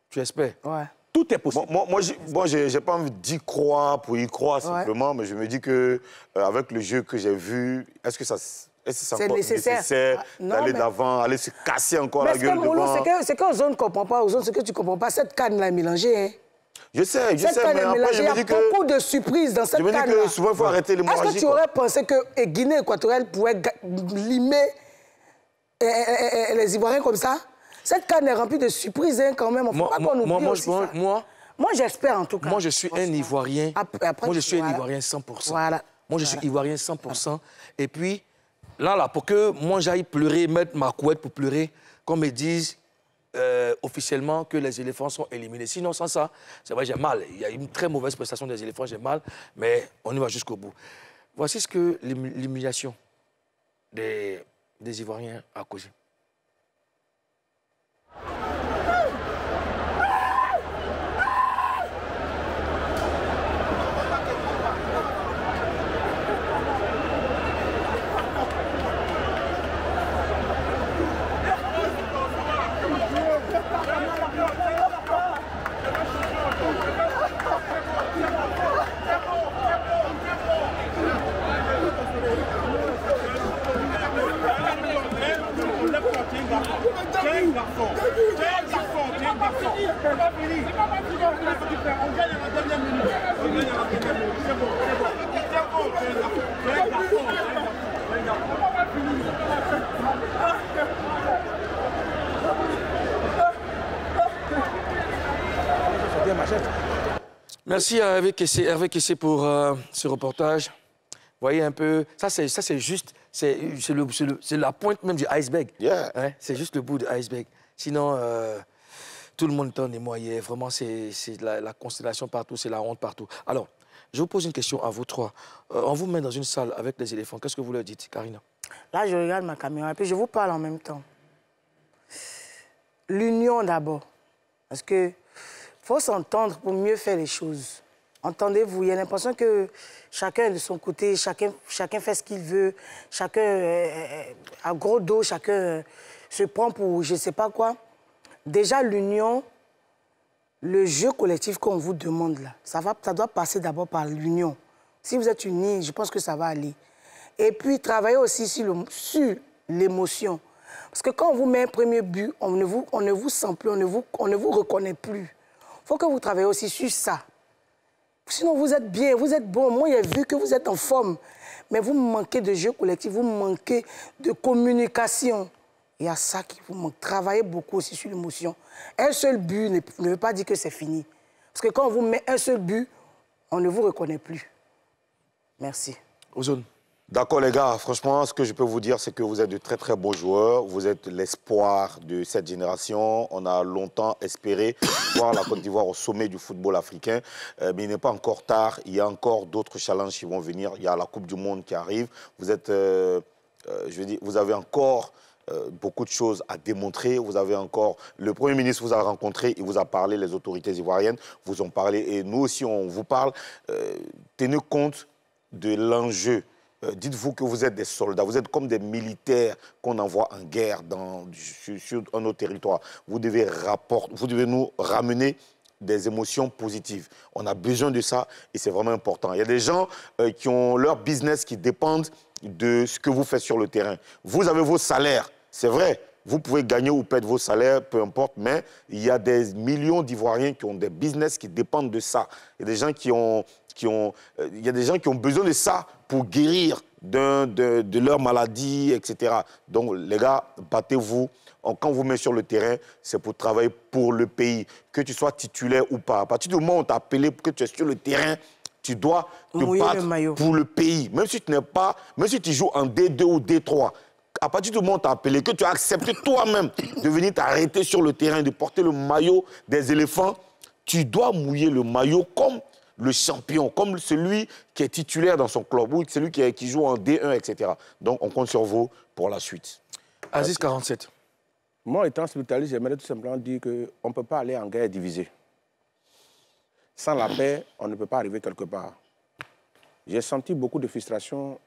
Tu espères Ouais. Tout est possible. Bon, moi, moi j'ai pas envie d'y croire pour y croire simplement, mais je me dis que euh, avec le jeu que j'ai vu, est-ce que ça est-ce c'est nécessaire, ah, d'aller d'avant, aller se casser encore la gueule devant C'est hein? que, que ne comprend pas, ce que tu ne comprends pas, cette canne-là est mélangée. Hein. Je sais, je sais, mais après, je me dis que... Il y a beaucoup de surprises dans cette canne Je me dis que souvent, il faut arrêter les Est-ce que tu aurais pensé que Guinée équatoriale pourrait limer eh, eh, eh, les Ivoiriens comme ça Cette canne est remplie de surprises, hein, quand même. On ne faut pas qu'on oublie moi, aussi moi, ça. Moi, j'espère, en tout cas. Moi, je suis un Ivoirien. moi, je suis un Ivoirien 100%. Voilà. Moi, je suis Ivoirien 100%. Et puis, là, là, pour que moi, j'aille pleurer, mettre ma couette pour pleurer, qu'on me dise euh, officiellement que les éléphants sont éliminés. Sinon, sans ça, c'est vrai, j'ai mal. Il y a une très mauvaise prestation des éléphants, j'ai mal, mais on y va jusqu'au bout. Voici ce que l'humiliation des, des Ivoiriens a causé. Merci à Hervé Kessé, pour euh, ce reportage. voyez un peu, ça c'est juste, c'est la pointe même du iceberg. C'est juste le bout de iceberg. Sinon, euh, tout le monde est en moyens. vraiment, c'est la, la, constellation partout, c'est la honte partout. Alors, je vous pose une question à vous trois. Euh, on vous met dans une salle avec les éléphants, qu'est-ce que vous leur dites, Karina Là, je regarde ma caméra et puis je vous parle en même temps. L'union d'abord, parce que il faut s'entendre pour mieux faire les choses. Entendez-vous, il y a l'impression que chacun est de son côté, chacun, chacun fait ce qu'il veut, chacun a gros dos, chacun se prend pour je ne sais pas quoi. Déjà, l'union, le jeu collectif qu'on vous demande là, ça, va, ça doit passer d'abord par l'union. Si vous êtes unis, je pense que ça va aller. Et puis, travailler aussi sur l'émotion. Parce que quand on vous met un premier but, on ne vous, on ne vous sent plus, on ne vous, on ne vous reconnaît plus faut que vous travaillez aussi sur ça. Sinon, vous êtes bien, vous êtes bon. Moi, j'ai vu que vous êtes en forme. Mais vous manquez de jeu collectif, vous manquez de communication. Il y a ça qui vous manque. Travaillez beaucoup aussi sur l'émotion. Un seul but ne, veut pas dire que c'est fini. Parce que quand on vous met un seul but, on ne vous reconnaît plus. Merci. Ozone. D'accord les gars, franchement ce que je peux vous dire c'est que vous êtes de très très beaux joueurs, vous êtes l'espoir de cette génération, on a longtemps espéré <coughs> voir la Côte d'Ivoire au sommet du football africain, euh, mais il n'est pas encore tard, il y a encore d'autres challenges qui vont venir, il y a la Coupe du Monde qui arrive, vous êtes, euh, euh, je veux dire, vous avez encore beaucoup de choses à démontrer. Vous avez encore. Le Premier ministre vous a rencontré, il vous a parlé, les autorités ivoiriennes vous ont parlé, et nous aussi, on vous parle. tenez compte de l'enjeu euh, dites-vous que vous êtes des soldats, vous êtes comme des militaires qu'on envoie en guerre dans, sur, nos territoires. Vous devez, rapport, vous devez nous ramener des émotions positives. On a besoin de ça et c'est vraiment important. Il y a des gens euh, qui ont leur business qui dépendent de ce que vous faites sur le terrain. Vous avez vos salaires, c'est vrai. Vous pouvez gagner ou perdre vos salaires, peu importe, mais il y a des millions d'Ivoiriens qui ont des business qui dépendent de ça. Il y a des gens qui ont, qui ont, euh, il y a des gens qui ont besoin de ça pour guérir de, de, leur maladie, etc. Donc, les gars, battez-vous. Quand vous mettez sur le terrain, c'est pour travailler pour le pays, que tu sois titulaire ou pas. À partir du moment où on t'a appelé pour que tu es sur le terrain, tu dois te battre pour le pays. Même si tu n'es pas, même si tu joues en D2 ou D3, à partir du moment où tu appelé, que tu acceptes accepté toi-même de venir t'arrêter sur le terrain, de porter le maillot des éléphants, tu dois mouiller le maillot comme le champion, comme celui qui est titulaire dans son club ou celui qui, joue en D1, etc. Donc on compte sur vous pour la suite. Aziz 47. Moi, étant spécialiste, j'aimerais tout simplement dire qu'on ne peut pas aller en guerre divisée. Sans la paix, on ne peut pas arriver quelque part. J'ai senti beaucoup de frustration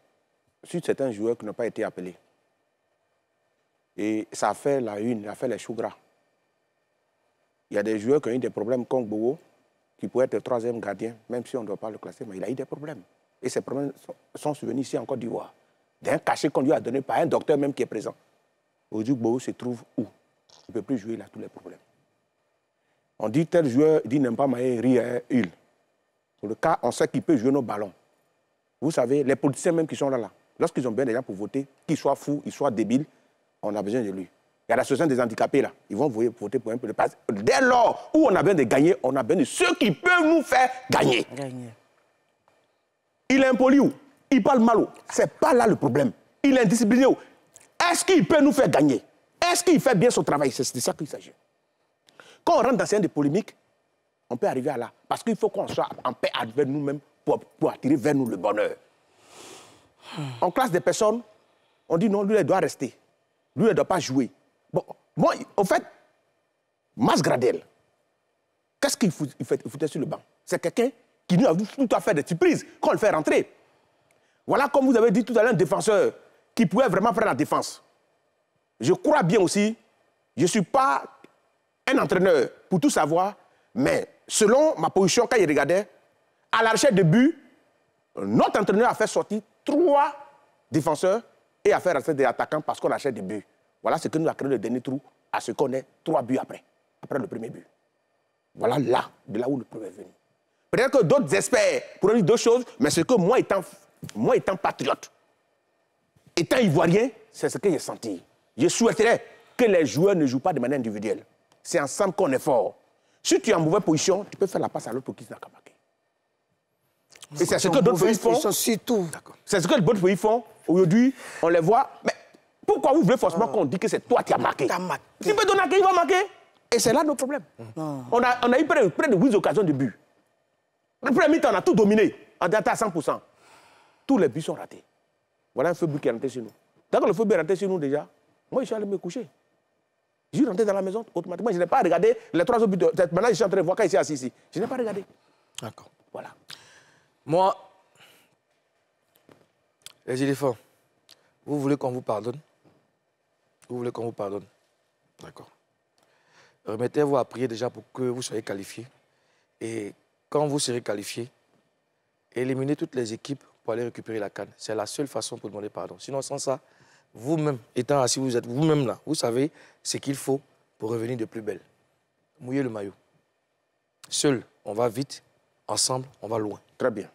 sur certains joueurs qui n'ont pas été appelés. Et ça a fait la une, ça a fait les choux gras. Il y a des joueurs qui ont eu des problèmes comme Bogo, qui pourrait être le troisième gardien, même si on ne doit pas le classer, mais il a eu des problèmes. Et ces problèmes sont, souvenus ici en Côte d'Ivoire, d'un cachet qu'on lui a donné par un docteur même qui est présent. Ojukbo se trouve où Il ne peut plus jouer, il a tous les problèmes. On dit tel joueur, il dit n'aime pas mailler, il. le cas, on sait qu'il peut jouer nos ballons. Vous savez, les politiciens même qui sont là, là lorsqu'ils ont bien des gens pour voter, qu'ils soient fous, qu'ils soient débiles, on a besoin de lui. Il y a l'association des handicapés là. Ils vont voter pour un peu de place. Dès lors où on a besoin de gagner, on a besoin de ceux qui peuvent nous faire gagner. Il est impoli ou Il parle mal où C'est pas là le problème. Il est indiscipliné où Est-ce qu'il peut nous faire gagner Est-ce qu'il fait bien son travail C'est de ça qu'il s'agit. Quand on rentre dans ces de polémique, on peut arriver à là. Parce qu'il faut qu'on soit en paix avec nous-mêmes pour, attirer vers nous le bonheur. En classe des personnes, on dit non, lui, il doit rester. Lui, il ne doit pas jouer. Bon, moi, au fait, Mas Gradel, qu'est-ce qu'il fait il foutait sur le banc C'est quelqu'un qui nous a tout à fait des surprises on le fait rentrer. Voilà, comme vous avez dit tout à l'heure, un défenseur qui pouvait vraiment faire la défense. Je crois bien aussi, je ne suis pas un entraîneur pour tout savoir, mais selon ma position, quand il regardait à la de but, notre entraîneur a fait sortir trois défenseurs et a fait rentrer des attaquants parce qu'on achète des buts. Voilà ce que nous a créé le dernier trou à ce qu'on ait trois buts après, après le premier but. Voilà là, de là où le premier est venu. Peut-être que d'autres espèrent pour dire d'autres choses, mais ce que moi étant, moi étant patriote, étant ivoirien, c'est ce que j'ai senti. Je souhaiterais que les joueurs ne jouent pas de manière individuelle. C'est ensemble qu'on est fort. Si tu es en mauvaise position, tu peux faire la passe à l'autre pour qu'il n'a Et c'est ce que d'autres pays font. C'est ce que d'autres pays font. Aujourd'hui, on les voit. Pourquoi vous voulez forcément ah. qu'on dise que c'est toi qui as marqué Tu peux à qui il va marquer. Et c'est là nos problèmes. Ah. On a, eu près, de 8 occasions de but. Le mi temps, on a tout dominé. On était à 100%. Tous les buts sont ratés. Voilà un feu qui est rentré chez nous. D'accord, le feu est rentré chez nous déjà, moi, je suis allé me coucher. Je suis rentré dans la maison automatiquement. Je n'ai pas regardé les trois autres buts. Maintenant, je suis en train de voir quand ici assis ici. Je n'ai pas regardé. D'accord. Voilà. Moi, les éléphants, vous voulez qu'on vous pardonne vous voulez qu'on vous pardonne D'accord. Remettez-vous à prier déjà pour que vous soyez qualifié. Et quand vous serez qualifié, éliminez toutes les équipes pour aller récupérer la canne. C'est la seule façon pour demander pardon. Sinon, sans ça, vous-même, étant assis, vous êtes vous-même là, vous savez ce qu'il faut pour revenir de plus belle. Mouillez le maillot. Seul, on va vite. Ensemble, on va loin. Très bien.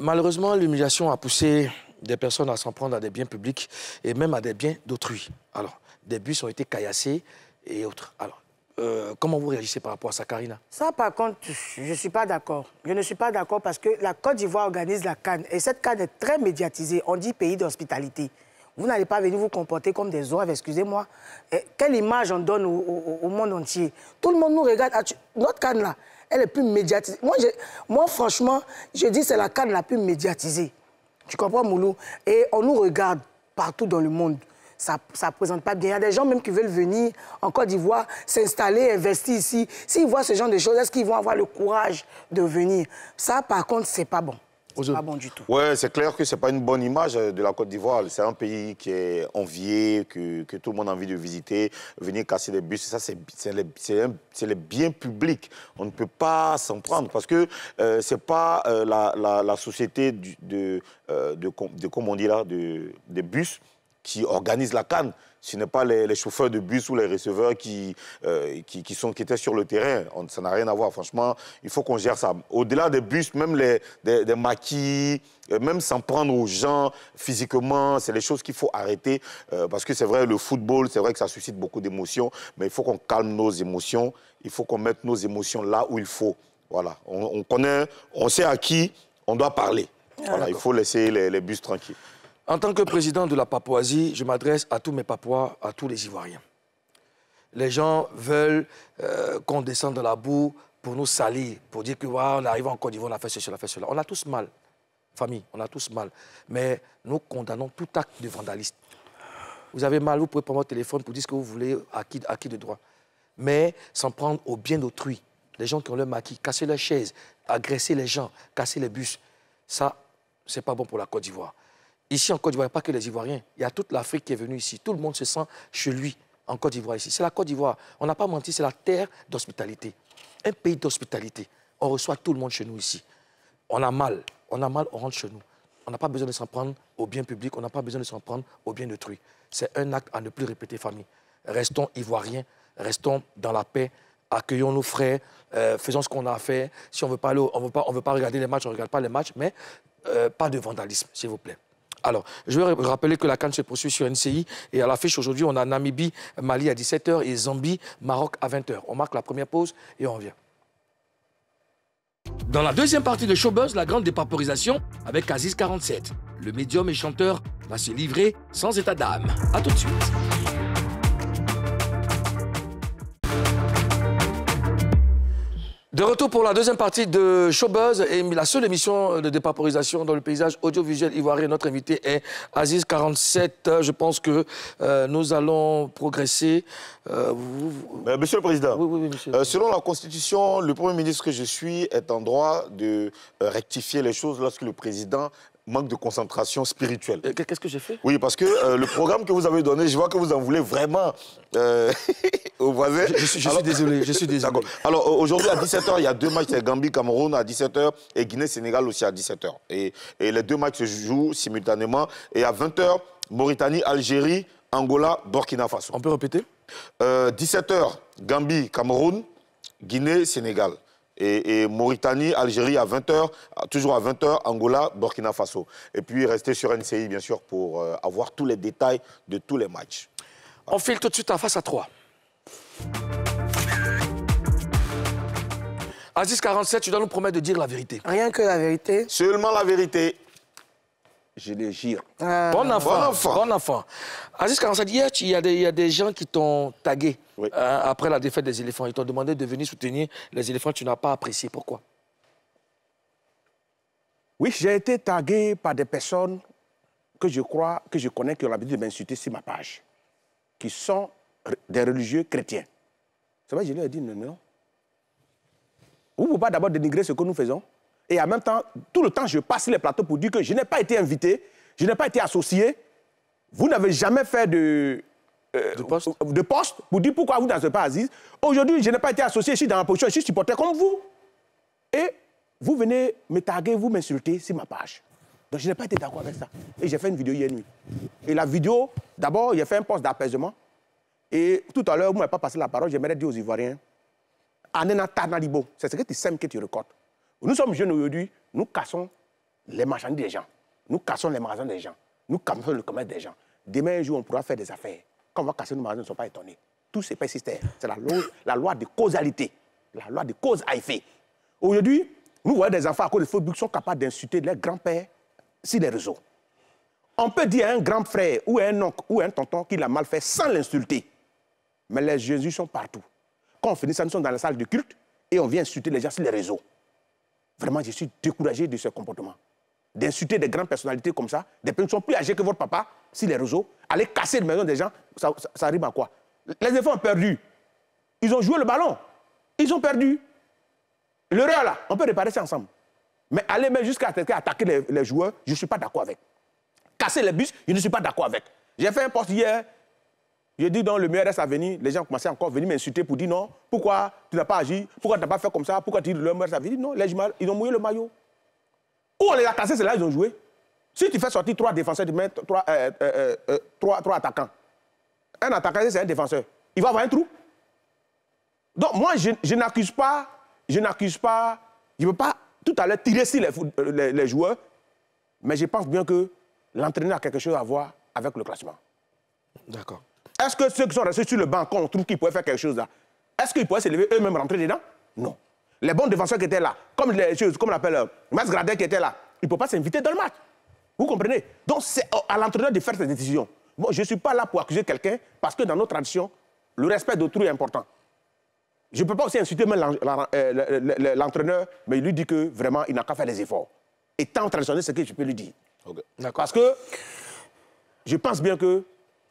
Malheureusement, l'humiliation a poussé des personnes à s'en prendre à des biens publics et même à des biens d'autrui. Alors, des bus ont été caillassés et autres. Alors, euh, comment vous réagissez par rapport à ça, Karina Ça, par contre, je ne suis pas d'accord. Je ne suis pas d'accord parce que la Côte d'Ivoire organise la canne et cette canne est très médiatisée. On dit pays d'hospitalité. Vous n'allez pas venir vous comporter comme des oeufs, excusez-moi. Quelle image on donne au, monde entier Tout le monde nous regarde. Ah, notre canne là, elle est plus médiatisée. Moi, moi franchement, je dis c'est la canne la plus médiatisée. Tu comprends, Moulou Et on nous regarde partout dans le monde. Ça ne présente pas bien. Il y a des gens même qui veulent venir en Côte d'Ivoire, s'installer, investir ici. S'ils voient ce genre de choses, est-ce qu'ils vont avoir le courage de venir Ça, par contre, c'est pas bon pas bon du tout. Oui, c'est clair que c'est pas une bonne image euh, de la Côte d'Ivoire. C'est un pays qui est envié, que, tout le monde a envie de visiter, venir casser des bus. Ça, c'est le le biens publics. On ne peut pas s'en prendre parce que ce euh, c'est pas euh, la, la, société de, de, comment on dit là, de, des bus qui organise la canne ce n'est pas les, chauffeurs de bus ou les receveurs euh, qui, qui, sont, qui étaient sur le terrain. On, ça n'a rien à voir. Franchement, il faut qu'on gère ça. Au-delà des bus, même les, des, maquis, euh, même s'en prendre aux gens physiquement, c'est les choses qu'il faut arrêter. Euh, parce que c'est vrai, le football, c'est vrai que ça suscite beaucoup d'émotions, mais il faut qu'on calme nos émotions. Il faut qu'on mette nos émotions là où il faut. Voilà. On, connaît, on sait à qui on doit parler. voilà, il faut laisser les, les bus tranquilles. En tant que président de la Papouasie, je m'adresse à tous mes Papouas, à tous les Ivoiriens. Les gens veulent euh, qu'on descende dans la boue pour nous salir, pour dire que voilà, on arrive en Côte d'Ivoire, on a fait ceci, on a fait cela. On a tous mal, famille, on a tous mal. Mais nous condamnons tout acte de vandalisme. Vous avez mal, vous pouvez prendre votre téléphone pour dire ce que vous voulez, à qui, de droit. Mais s'en prendre au bien d'autrui. Les gens qui ont leur maquis, casser leurs chaises, agresser les gens, casser les bus, ça, c'est pas bon pour la Côte d'Ivoire. Ici en Côte d'Ivoire, pas que les Ivoiriens. Il y a toute l'Afrique qui est venue ici. Tout le monde se sent chez lui en Côte d'Ivoire ici. C'est la Côte d'Ivoire. On n'a pas menti, c'est la terre d'hospitalité. Un pays d'hospitalité. On reçoit tout le monde chez nous ici. On a mal. On a mal, on rentre chez nous. On n'a pas besoin de s'en prendre au bien public. On n'a pas besoin de s'en prendre au bien d'autrui. C'est un acte à ne plus répéter, famille. Restons Ivoiriens. Restons dans la paix accueillons nos frères, euh, faisons ce qu'on a à faire. Si on ne veut pas veut pas regarder les matchs, on ne regarde pas les matchs, mais euh, pas de vandalisme, s'il vous plaît. Alors, je veux rappeler que la canne se poursuit sur NCI et à l'affiche aujourd'hui, on a Namibie, Mali à 17h et Zambie, Maroc à 20h. On marque la première pause et on revient. Dans la deuxième partie de Showbuzz, la grande dépaporisation avec Aziz 47. Le médium et chanteur va se livrer sans état d'âme. A tout de suite. De retour pour la deuxième partie de Showbuzz, et la seule émission de dépaporisation dans le paysage audiovisuel ivoirien. Notre invité est Aziz 47. Je pense que euh, nous allons progresser. Euh, euh, monsieur le Président, selon la Constitution, le Premier ministre que je suis est en droit de rectifier les choses lorsque le Président manque de concentration spirituelle. Euh, qu'est-ce que j'ai fait Oui, parce que euh, le programme que vous avez donné, je vois que vous en voulez vraiment euh, au <laughs> voisin. Je, suis, désolé, je suis désolé. Alors aujourd'hui à 17h, il y a deux matchs, c'est Gambie-Cameroun à 17h et Guinée-Sénégal aussi à 17h. Et, et les deux matchs se jouent simultanément. Et à 20h, Mauritanie, Algérie, Angola, Burkina Faso. On peut répéter 17h, euh, Gambie-Cameroun, Guinée-Sénégal. Et, Mauritanie, Algérie à 20h, toujours à 20h, Angola, Burkina Faso. Et puis restez sur NCI, bien sûr, pour euh, avoir tous les détails de tous les matchs. On file tout de suite en face à 3. Aziz 47, tu dois nous promettre de dire la vérité. Rien que la vérité. Seulement la vérité je les jure. Ah. bon, enfant, bon enfant. Aziz hier, il y, a des, y, a des gens qui t'ont tagué euh, après la défaite des éléphants. Ils t'ont demandé de venir soutenir les éléphants. Tu n'as pas apprécié. Pourquoi Oui, j'ai été tagué par des personnes que je crois, que je connais, qui ont l'habitude de m'insulter sur ma page, qui sont des religieux chrétiens. C'est vrai, je lui ai dit non, non. Vous ne pouvez pas d'abord dénigrer ce que nous faisons et en même temps, tout le temps, je passe les plateaux pour dire que je n'ai pas été invité, je n'ai pas été associé. Vous n'avez jamais fait de, euh, de, poste. de, poste. pour dire pourquoi vous n'êtes pas Aziz. Aujourd'hui, je n'ai pas été associé, je suis dans la position, je suis supporter comme vous. Et vous venez me taguer, vous m'insulter sur ma page. Donc je n'ai pas été d'accord avec ça. Et j'ai fait une vidéo hier nuit. Et la vidéo, d'abord, j'ai fait un poste d'apaisement. Et tout à l'heure, vous ne m'avez pas passé la parole, j'aimerais dire aux Ivoiriens, Anena Tanalibo, c'est ce que tu sèmes que tu récoltes. Nous sommes jeunes aujourd'hui, nous cassons les marchandises des gens. Nous cassons les magasins des gens. Nous cassons le commerce des gens. Demain, un jour, on pourra faire des affaires. Quand on va casser nos magasins, ils ne sont pas étonnés. Tout ce persistère. C'est la, loi, la loi de causalité, la loi de cause à effet. Aujourd'hui, nous voyons des enfants à cause de Facebook qui sont capables d'insulter leurs grands-pères sur les réseaux. On peut dire à un grand-frère ou à un oncle ou à un tonton qu'il a mal fait sans l'insulter. Mais les Jésus sont partout. Quand on finit ça, nous sommes dans la salle de culte et on vient insulter les gens sur les réseaux. Vraiment, je suis découragé de ce comportement. D'insulter des grandes personnalités comme ça, des personnes sont plus âgées que votre papa, si les réseaux, aller casser les maisons des gens, ça, arrive à quoi Les enfants ont perdu. Ils ont joué le ballon. Ils ont perdu. L'erreur là, on peut réparer ça ensemble. Mais aller même jusqu'à attaquer les, les, joueurs, je ne suis pas d'accord avec. Casser les bus, je ne suis pas d'accord avec. J'ai fait un post hier j'ai dit dans le meilleur reste à venir, les gens commençaient encore à venir m'insulter pour dire non, pourquoi tu n'as pas agi, pourquoi tu n'as pas fait comme ça, pourquoi tu dis le meilleur reste à venir. Non, ils ont mouillé le maillot. Où on les a cassés, c'est là qu'ils ont joué. Si tu fais sortir trois défenseurs, tu mets euh, euh, euh, trois, attaquants. Un attaquant, c'est un défenseur. Il va avoir un trou. Donc moi, je, n'accuse pas, je n'accuse pas, je ne veux pas tout à l'heure tirer sur les, joueurs, mais je pense bien que l'entraîneur a quelque chose à voir avec le classement. D'accord. Est-ce que ceux qui sont restés sur le banc, quand on trouve qu'ils pouvaient faire quelque chose là, est-ce qu'ils pouvaient s'élever eux-mêmes rentrer dedans Non. Les bons défenseurs qui étaient là, comme les comme l'appelle euh, qui était là, ils ne peuvent pas s'inviter dans le match. Vous comprenez Donc c'est à l'entraîneur de faire cette décision. Moi, je ne suis pas là pour accuser quelqu'un parce que dans nos traditions, le respect d'autrui est important. Je ne peux pas aussi insulter euh, l'entraîneur, mais il lui dit que vraiment, il n'a qu'à faire des efforts. Et tant traditionnel, c'est ce que je peux lui dire. Parce que je pense bien que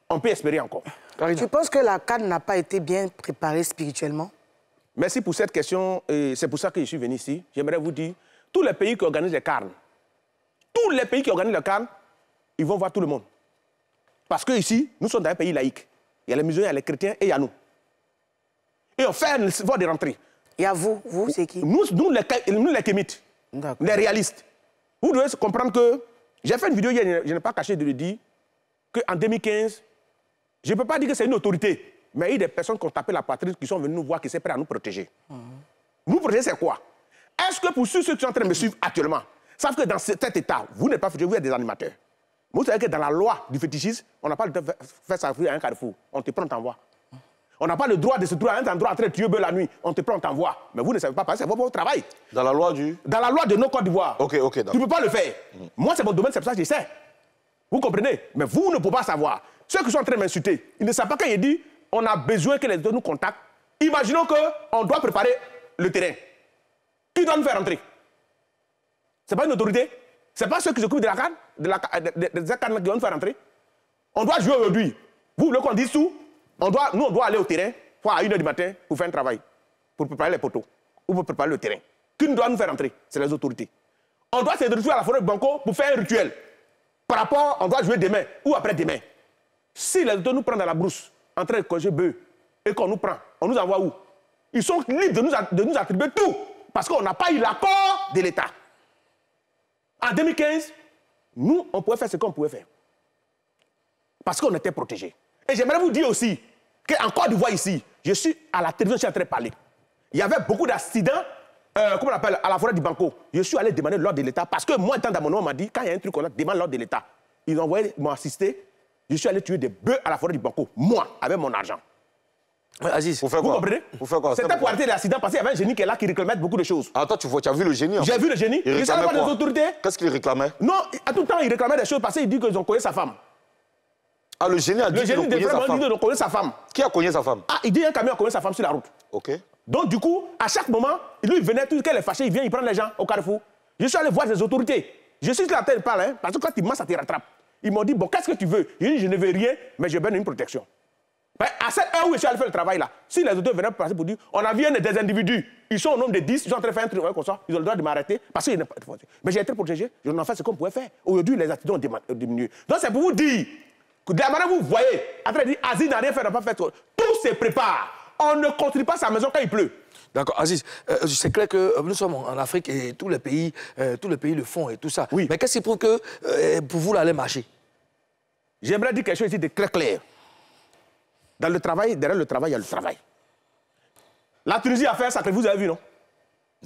on peut espérer encore. Tu penses que la carne n'a pas été bien préparée spirituellement Merci pour cette question. C'est pour ça que je suis venu ici. J'aimerais vous dire, tous les pays qui organisent les carnes, tous les pays qui organisent les carne, ils vont voir tout le monde. Parce que ici, nous sommes dans un pays laïque. Il y a les musulmans, il y a les chrétiens et il y a nous. Et on fait une voie de rentrée. Il y a vous, vous, c'est qui les, nous, les kémites, les réalistes. Vous devez comprendre que j'ai fait une vidéo hier, je n'ai pas caché de le dire, qu'en 2015, je ne peux pas dire que c'est une autorité, mais il y a des personnes qui ont tapé la patrie qui sont venues nous voir, qui sont prêtes à nous protéger. Mhm. Vous Nous protéger, c'est quoi Est-ce que pour ceux qui sont en train de me suivre actuellement, savent que dans cet état, vous n'êtes pas fétichiste, vous êtes des animateurs Vous savez que dans la loi du fétichisme, on n'a pas le droit de faire ça à un carrefour. On te prend, t'envoie. Mhm. On n'a pas le droit de se trouver à un endroit en train la nuit. On te prend, en t'envoie. Mais vous ne savez pas passer, c'est votre travail. Dans la loi du Dans la loi de nos Côte d'Ivoire. Ok, ok, Tu ne peux pas le faire. Mhm. Moi, c'est mon domaine, c'est pour ça que je sais. Vous comprenez Mais vous ne pouvez pas savoir. Ceux qui sont en train de m'insulter, ils ne savent pas quand ils disent on a besoin que les autres nous contactent. Imaginons qu'on doit préparer le terrain. Qui doit nous faire entrer Ce n'est pas une autorité. Ce n'est pas ceux qui s'occupent de la canne, de la, de, qui doivent nous faire entrer. On doit jouer aujourd'hui. Vous voulez qu'on dise tout on doit, Nous, on doit aller au terrain à 1h du matin pour faire un travail, pour préparer les poteaux ou pour préparer le terrain. Qui doit nous faire entrer C'est les autorités. On doit se retrouver à la forêt de Banco pour faire un rituel. Par rapport, on va jouer demain ou après-demain. Si les autres nous prennent dans la brousse, en train de congé bœuf, et qu'on nous prend, on nous envoie où Ils sont libres de nous, de nous attribuer tout, parce qu'on n'a pas eu l'accord de l'État. En 2015, nous, on pouvait faire ce qu'on pouvait faire. Parce qu'on était protégés. Et j'aimerais vous dire aussi qu'en Côte d'Ivoire ici, je suis à la télévision, je suis en train de parler. Il y avait beaucoup d'accidents euh, comment on appelle, à la forêt du Banco, je suis allé demander l'ordre de l'État parce que moi, étant dans mon nom, on m'a dit, quand il y a un truc, on a, demande l'ordre de l'État. Ils ont envoyé, m'ont assisté, je suis allé tuer des bœufs à la forêt du Banco, moi, avec mon argent. Aziz, vous, vous comprenez C'était pour arrêter l'accident parce qu'il y avait un génie qui est là qui réclamait beaucoup de choses. Attends, tu, vois, tu as vu le génie hein? J'ai vu le génie. Il réclamait quoi autorités. Qu'est-ce qu'il réclamait Non, à tout temps, il réclamait des choses parce qu'il dit qu'ils ont connu sa femme. Ah, le génie a dit qu'il a connu sa femme. sa femme. Qui a connu sa femme Ah, il dit qu'un camion a connu sa femme sur la route. Ok. Donc du coup, à chaque moment, lui, il venait, tout temps, il est fâché, il vient, il prend les gens au carrefour. Je suis allé voir les autorités. Je suis là, il parle, hein, parce que quand il mens, ça te rattrape. Ils m'ont dit, bon, qu'est-ce que tu veux Je dit, je ne veux rien, mais je veux une protection. Ben, à cette heure où je suis allé faire le travail là, si les autorités venaient passer pour dire, on a vu un des individus, ils sont au nombre de 10, ils sont en train de faire un truc comme ça, ils ont le droit de m'arrêter parce qu'ils n'ont pas Mais j'ai été protégé, je n'en fais ce qu'on pouvait faire. Aujourd'hui, les attitudes ont diminué. Donc c'est pour vous dire, que vous voyez, après dire, Asie n'a rien fait, n'a pas fait, tout se prépare on ne construit pas sa maison quand il pleut. D'accord, Aziz, euh, c'est clair que euh, nous sommes en Afrique et tous les pays, euh, tous les pays le font et tout ça. Oui. Mais qu'est-ce qui prouve que pour vous, là, marcher J'aimerais dire quelque chose ici de très clair. Dans le travail, derrière le travail, il y a le travail. La Tunisie a fait un sacré... vous avez vu, non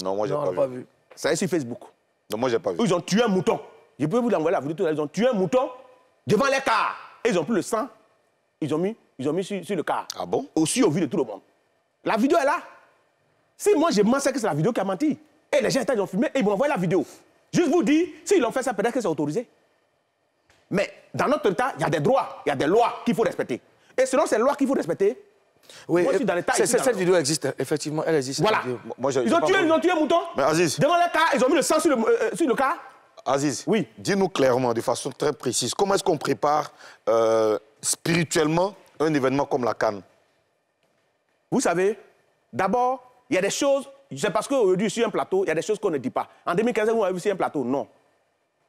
Non, moi, j'ai pas, pas, vu. Ça est sur Facebook. Non, moi, n'ai pas vu. Ils ont tué un mouton. Je peux vous l'envoyer vous dites ils ont tué un mouton devant les cars. Et ils ont pris le sang, ils ont mis ils ont mis sur, le car. Ah bon Aussi au vu de tout le monde. La vidéo est là. Si moi je mens, c'est que c'est la vidéo qui a menti. Et les gens étaient, ils ont filmé et ils m'ont envoyé la vidéo. Juste vous dire, s'ils ont fait, ça peut-être que c'est autorisé. Mais dans notre État, il y a des droits, il y a des lois qu'il faut respecter. Et selon ces lois qu'il faut respecter, oui, moi, je suis dans l'État. Cette vidéo existe, effectivement, elle existe. Voilà. ils, ont tué, ils ont tué un mouton. Mais Aziz. Devant le cas, ils ont mis le sang sur le, car euh, euh, sur le cas. Aziz, oui. dis-nous clairement, de façon très précise, comment est-ce qu'on prépare euh, spirituellement un événement comme la Cannes Vous savez, d'abord, il y a des choses, c'est parce qu'aujourd'hui, sur un plateau, il y a des choses qu'on ne dit pas. En 2015, vous avez vu sur un plateau Non.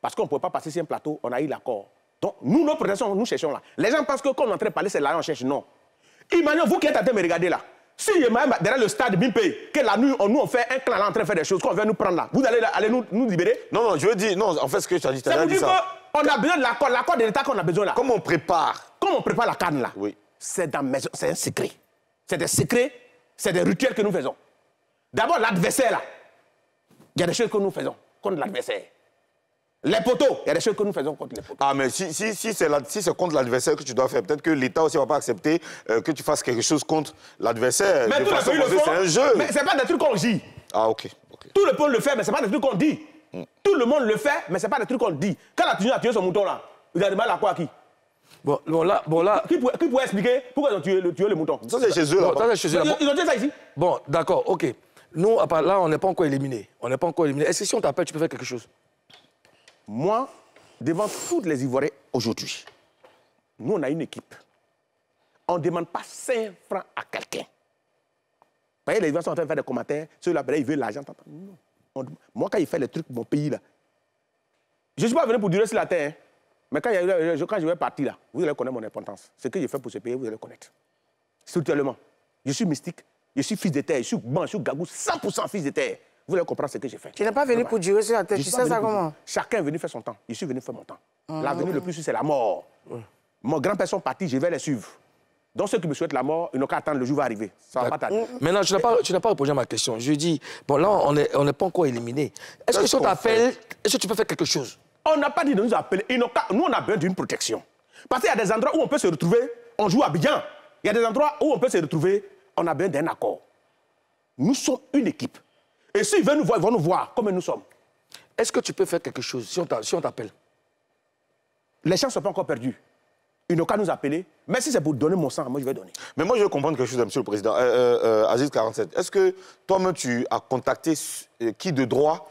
Parce qu'on ne pouvait pas passer sur un plateau, on a eu l'accord. Donc, nous, nos présidents, nous cherchons là. Les gens pensent que quand on est en train de parler, c'est là qu'on cherche. Non. Imaginez, vous qui êtes en train de me regarder là, si même derrière le stade Bimpey, que la nuit, on, nous, on fait un clan là, en train de faire des choses qu'on vient nous prendre là, vous allez nous, nous, libérer Non, non, je veux dire, non, en fait, ce que tu as dit, tu as ça. on a besoin de l'accord, l'accord de l'État qu'on a besoin là. Comment on prépare comme on prépare la canne là, oui. c'est un secret. C'est des secrets, c'est des rituels que nous faisons. D'abord, l'adversaire là, il y a des choses que nous faisons contre l'adversaire. Les poteaux, il y a des choses que nous faisons contre les poteaux. Ah, mais si, si, c'est contre l'adversaire que tu dois faire, peut-être que l'État aussi ne va pas accepter euh, que tu fasses quelque chose contre l'adversaire. Mais tout le C'est Mais ce pas des trucs qu'on dit. Ah, ok. Mm. Tout le monde le fait, mais ce n'est pas des trucs qu'on dit. Tout le monde le fait, mais ce n'est pas des trucs qu'on dit. Quand la a tué son mouton là, il a mal à quoi qui Bon, là, bon, là... Qui, pourrait, expliquer pourquoi ils ont tué, le, mouton Ça, c'est chez eux, chez Ils, ont tué ça ici Bon, d'accord, OK. Nous, là, on n'est pas encore éliminés. On n'est pas encore éliminés. Est-ce que si on t'appelle, tu peux faire quelque chose Moi, devant toutes les Ivoiriens aujourd'hui, nous, on a une équipe. On ne demande pas 5 francs à quelqu'un. Vous voyez, les Ivoiriens sont en train de faire des commentaires. Ceux-là, ben, ils veulent l'argent. moi, quand ils font les trucs, mon pays, là, je ne suis pas venu pour durer sur la terre. Hein. Mais euh, quand, je vais partir là, vous allez connaître mon importance. Ce que j'ai fait pour ce pays, vous allez connaître. Structurellement, je suis mystique, je suis fils de terre, je suis bon, je suis gagou, 100% fils de terre. Vous allez comprendre ce que j'ai fait. Tu n'es pas venu pour durer sur la terre, tu sais ça comment Chacun est venu faire son temps. Je suis venu faire mon temps. Ah. L'avenir le plus sûr, c'est la mort. Mon grand-père sont parti, je vais les suivre. Donc ceux qui me souhaitent la mort, ils n'ont qu'à attendre, le jour va arriver. Ça va pas Maintenant, tu n'as pas, répondu à ma question. Je dis, bon là, on n'est pas encore éliminé. Est-ce que est-ce que tu peux faire quelque chose on n'a pas dit de nous appeler. Nous, on a besoin d'une protection. Parce qu'il y a des endroits où on peut se retrouver, on joue à bien. Il y a des endroits où on peut se retrouver, on a besoin d'un accord. Nous sommes une équipe. Et s'ils veulent nous voir, ils vont nous voir comme nous sommes. Est-ce que tu peux faire quelque chose si on t'appelle Les chances ne sont pas encore perdues. Ils n'ont qu'à nous appeler. Mais si c'est pour donner mon sang, moi je vais donner. Mais moi je veux comprendre quelque chose, Monsieur le Président. Euh, euh, euh, Aziz 47, est-ce que toi-même tu as contacté qui de droit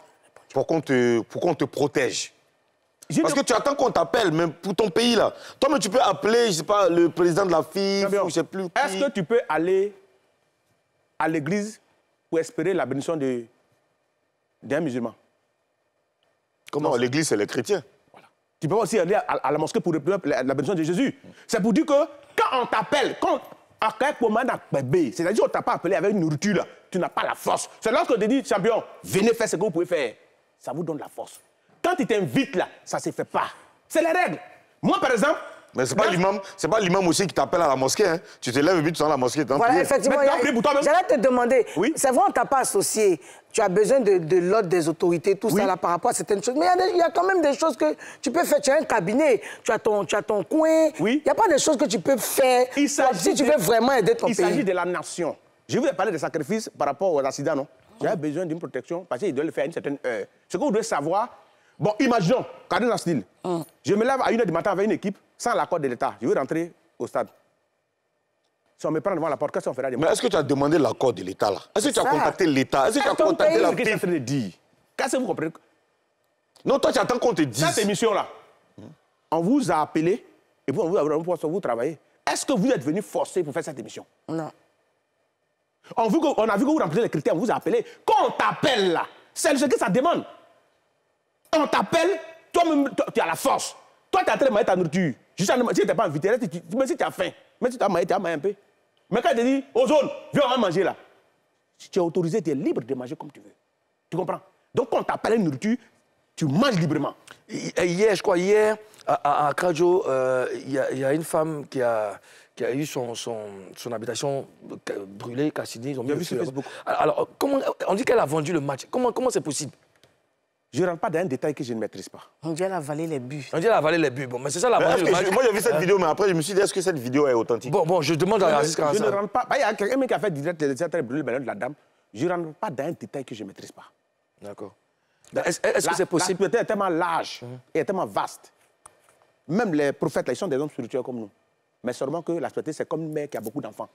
pour qu'on te protège parce que tu attends qu'on t'appelle, même pour ton pays, là. Toi, mais tu peux appeler, je sais pas, le président de la FIF ou je sais plus Est-ce que tu peux aller à l'église pour espérer la bénédiction d'un musulman Comment l'église, c'est les chrétiens. Voilà. Tu peux aussi aller à, la mosquée pour la, bénédiction de Jésus. C'est pour dire que quand on t'appelle, quand c'est-à-dire, ne t'a pas appelé avec une nourriture, tu n'as pas la force. C'est lorsque tu dis, champion, venez faire ce que vous pouvez faire. Ça vous donne la force quand il t'invite là, ça se fait pas. C'est les règles. Moi, par exemple, mais c'est pas l'imam, c'est pas l'imam aussi qui t'appelle à la mosquée. Hein. Tu te lèves vite, tu tu sens la mosquée. Voilà, effectivement. J'allais te demander. Oui? C'est vrai, on t'a pas associé. Tu as besoin de, de l'ordre des autorités, tout ça là par rapport à certaines choses. Mais il y, a quand même des choses que tu peux faire. Tu as un cabinet, tu as ton, tu as ton coin. Il y n'y a pas des choses que tu peux faire il si tu veux vraiment aider ton pays. Il s'agit de la nation. Je vous ai parlé des sacrifices par rapport aux accidents, non as besoin d'une protection parce qu'ils doivent le faire à une certaine heure. Ce que vous devez savoir, Bon, imaginons, Karine Asnil, hein. je me lève à 1h du matin avec une équipe, sans l'accord de l'État. Je veux rentrer au stade. Si on me prend devant la porte, qu'est-ce qu'on fera Mais est-ce que tu as demandé l'accord de l'État, là Est-ce que tu as contacté l'État Est-ce que tu as contacté la Qu'est-ce que dire Qu'est-ce que vous comprenez Non, toi, tu attends qu'on te dise. Cette émission-là, on vous a appelé et vous, on vous a vous, vous travaillez. Est-ce que vous êtes venu forcé pour faire cette émission Non. On, a vu que vous remplissez les critères, on vous a appelé. Quand on t'appelle là, c'est ce que ça demande on t'appelle, toi-même, tu as la force. Toi, tu as en train de ta nourriture. Juste si tu n'es pas invité, même si tu as faim, même si tu as mangé, tu as un peu. Mais quand tu dis, Ozone, viens, on va manger là. Si tu es autorisé, tu es libre de manger comme tu veux. Tu comprends Donc, quand on t'appelle une nourriture, tu manges librement. Eh, hier, je crois, hier, à, à, euh, il y, a une femme qui a, eu son, habitation euh, brûlée, cassinée. Ils ont mis vu Alors, comment, on dit qu'elle a vendu le match. Comment c'est possible je ne rentre pas dans un détail que je ne maîtrise pas. On vient valer les buts. On vient valer les buts. Bon, mais c'est ça la Moi, j'ai vu cette vidéo, mais après, je me suis dit, est-ce que cette vidéo est authentique Bon, bon, je demande à Aziz Je ne rentre pas. Bah, il y a quelqu'un qui a fait direct les très brûlés, le de la dame. Je ne rentre pas dans un détail que je ne maîtrise pas. D'accord. Est-ce que c'est possible La est tellement large et tellement vaste. Même les prophètes, ils sont des hommes spirituels comme nous. Mais seulement que la société, c'est comme une mère qui a beaucoup d'enfants.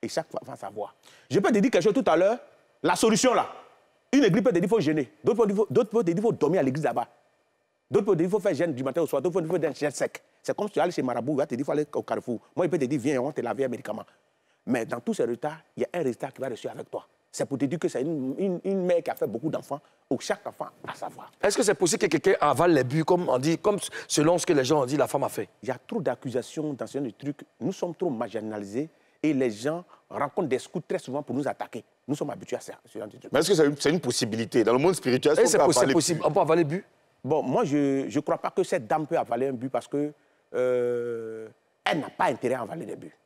Et chaque enfant sa voix. Je peux te dire quelque chose tout à l'heure. La solution, là, une église peut te dire qu'il faut jeûner. D'autres peuvent te dire qu'il faut dormir à l'église là-bas. D'autres peuvent te dire qu'il faut faire jeûne du matin au soir. D'autres peuvent te dire qu'il faut faire sec. C'est comme si tu allais chez Marabout, il te dire qu'il faut aller au Carrefour. Moi, il peut te dire, viens, on te lave un médicament. Mais dans tous ces retards, il y a un résultat qui va rester avec toi. C'est pour te dire que c'est une, une, mère qui a fait beaucoup d'enfants, où chaque enfant à savoir. Est-ce que c'est possible que quelqu'un avale les buts, comme on dit, comme selon ce que les gens ont dit, la femme a fait Il y a trop d'accusations dans ce genre de truc. Nous sommes trop marginalisés et les gens rencontrent des scouts très souvent pour nous attaquer. Nous sommes habitués à ça. Mais est-ce que c'est une, possibilité Dans le monde spirituel, eh, C'est possible. On peut avaler but Bon, moi, je ne crois pas que cette dame peut avaler un but parce que euh, elle n'a pas intérêt à avaler des buts.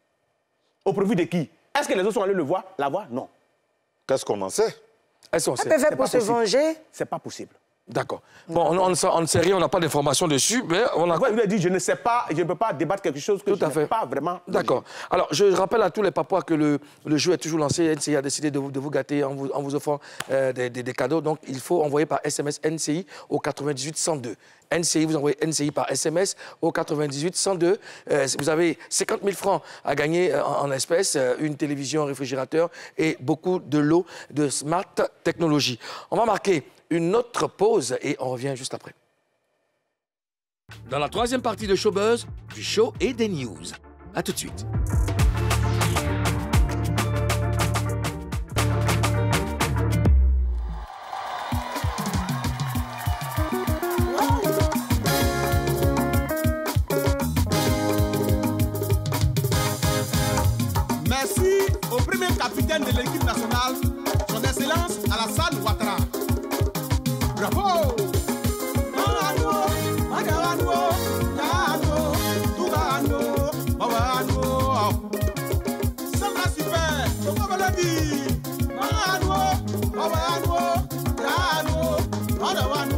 Au profit de qui Est-ce que les autres sont allés le voir La voir Non. Qu'est-ce qu'on en sait Elles sont Elle peut faire pour se venger C'est pas possible. D'accord. Bon, on, on, ne sait rien, on n'a pas d'informations dessus, mais on a... Il a dit, je ne sais pas, je ne peux pas débattre quelque chose que je ne sais pas vraiment... D'accord. Alors, je rappelle à tous les papois que le, jeu est toujours lancé. NCI a décidé de vous, gâter en vous, offrant euh, des, cadeaux. Donc, il faut envoyer par SMS NCI au 98 102. NCI, vous envoyez NCI par SMS au 98 102. Euh, vous avez 50 000 francs à gagner euh, en, en espèces, une télévision, un réfrigérateur et beaucoup de lots de Smart Technologies. On va marquer une autre pause et on revient juste après. Dans la troisième partie de Showbuzz, du show et des news. A tout de suite. Merci au premier capitaine de l'équipe nationale, son excellence salle Ouattara. bravo. Adi, Manu, Manu, Danu, Manu.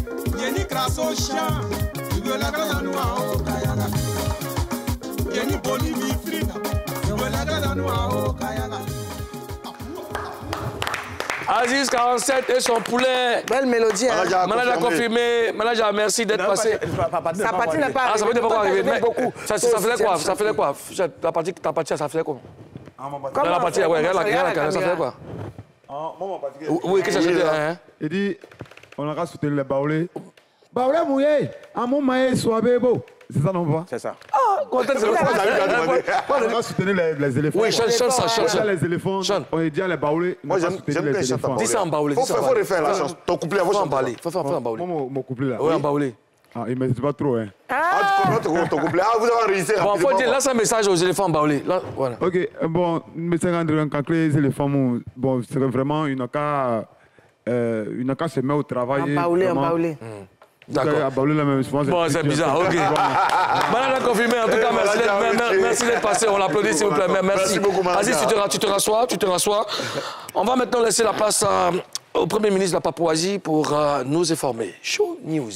yeni kraso sha igwelaka nanu aokayala yeni boni mifrina igwelaka nanu aokayala Aziz 47 et son poulet. Belle mélodie. Hein. Manager a confirmé. Manager, merci d'être passé. Sa partie n'est pas arrivée. Ah, ça peut pas arriver. beaucoup. Ça, ça, ça faisait quoi Ça faisait quoi Ta partie, ta partie, ça faisait quoi ah, Dans la partie, ouais, regarde la caméra, ça faisait quoi ah, Moi, partie. Oui, qu'est-ce que ça faisait hein? Il dit, on aura soutenu les baoulés. Bah ouais, À mon maïs, bebo. C'est ça, non pas C'est ça. Ah, content, ah, c'est On a ah, ah, soutenir les, les éléphants. Oui, chante, chante ça, chante. On les éléphants. On est à les baoulés. Moi, j'aime bien chanter éléphants. Dis ça en baoulé. Faut refaire la chance. Ton couplet, faut chanter. Faut faire en baoulé. Mon couplet là. Oui, en baoulé. Ah, il ne me pas trop, hein. Ah, tu comprends ton couplet. Ah, vous avez réussi. Bon, faut dire, lance un message aux éléphants baoulés. Là, voilà. Ok, bon, monsieur André, quand les éléphants, bon, c'est vraiment une cas, euh, une cas se met au travail. En baoulé, en baoulé. Hmm. D'accord. Ah, bah, bon, c'est bizarre, ok. <laughs> Madame la confirmée, en tout cas, merci d'être passé. On l'applaudit, s'il vous plaît. Merci. Vas-y, tu te rassois, tu te rassois. On va maintenant laisser la place au Premier ministre de la Papouasie pour euh, nous informer. Show News.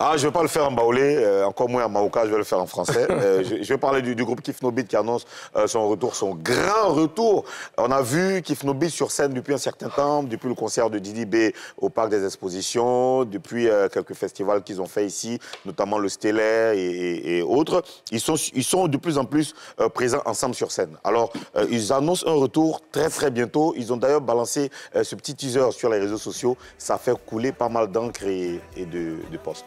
Ah, je ne vais pas le faire en baoulé, euh, encore moins en maoka, je vais le faire en français. <laughs> Euh, je, vais parler du, groupe Kifnobit qui annonce euh, son retour, son grand retour. On a vu Kifnobit sur scène depuis un certain temps, depuis le concert de Didi B au Parc des Expositions, depuis quelques festivals qu'ils ont fait ici, notamment le Stellaire et, et, autres. Ils sont, ils sont de plus en plus présents ensemble sur scène. Alors, ils annoncent un retour très très bientôt. Ils ont d'ailleurs balancé ce petit teaser sur les réseaux sociaux. Ça fait couler pas mal d'encre et, de, de postes.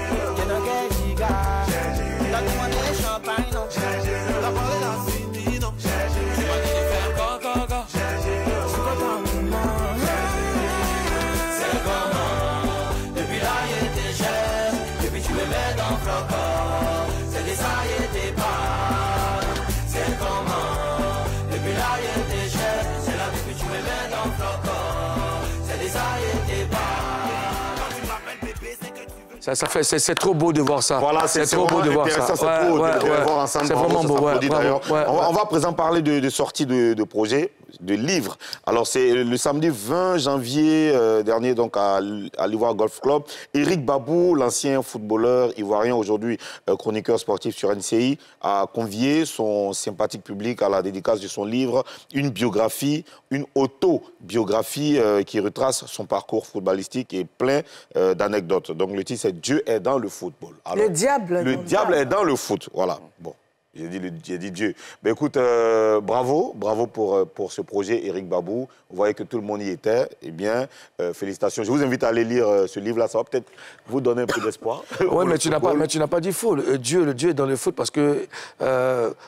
Ça, ça fait, c'est, trop beau de voir ça. Voilà, c'est, trop beau de voir ça. C'est beau vraiment beau. on, va, présent parler de, sorties de, projets de livres. Alors, c'est le samedi 20 janvier euh, dernier, donc à, l'Ivoire Golf Club. Eric Babou, l'ancien footballeur ivoirien, aujourd'hui euh, chroniqueur sportif sur NCI, a convié son sympathique public à la dédicace de son livre, une biographie, une autobiographie euh, qui retrace son parcours footballistique et plein d'anecdotes. Donc, le titre, c'est Dieu est dans le football. le diable. Le diable est dans le foot. Voilà. Bon. J'ai dit, Dieu. mais écoute, euh, bravo, bravo pour, euh, pour ce projet, Eric Babou. Vous voyez que tout le monde y était. Eh bien, euh, félicitations. Je vous invite à aller lire ce livre-là. Ça va peut-être vous donner un peu d'espoir. <laughs> oui, mais tu n'as pas, pas dit faux. Le Dieu, le Dieu est dans le foot parce que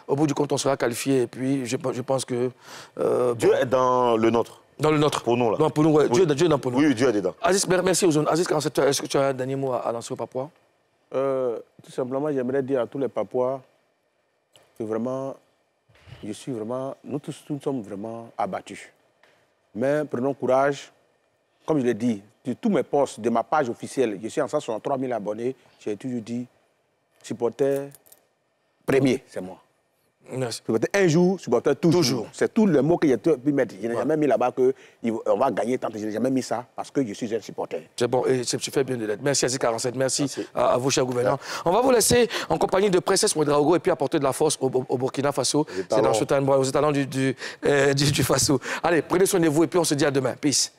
au bout du compte, on sera qualifié. Et puis, je, je pense que Dieu est dans le nôtre. Dans le nôtre. Pour nous, là. oui. Dieu, est dans pour nous. Oui, Dieu est dedans. Aziz, merci aux jeunes. Aziz, est-ce que tu as un dernier mot à, lancer aux Papouas Tout simplement, j'aimerais dire à tous les Papouas vraiment, je suis vraiment, nous tous, nous sommes vraiment abattus. Mais prenons courage. Comme je l'ai dit, de tous mes postes, de ma page officielle, je suis en 163 000 abonnés, j'ai toujours dit, supporter premier, c'est moi. Un jour, supporter toujours. C'est tout le mot que j'ai pu mettre. Je n'ai jamais mis là-bas qu'on va gagner tant. Je n'ai jamais mis ça parce que je suis un supporter. C'est bon, et tu fais bien de l'être. Merci à Z47, merci, À, vos vous, gouvernants. On va vous laisser en compagnie de Princesse Mouedraogo et puis apporter de la force au, Burkina Faso. C'est dans le talent, aux talents du, euh, du, du, Faso. Allez, prenez soin de vous et puis on se dit à demain. Peace.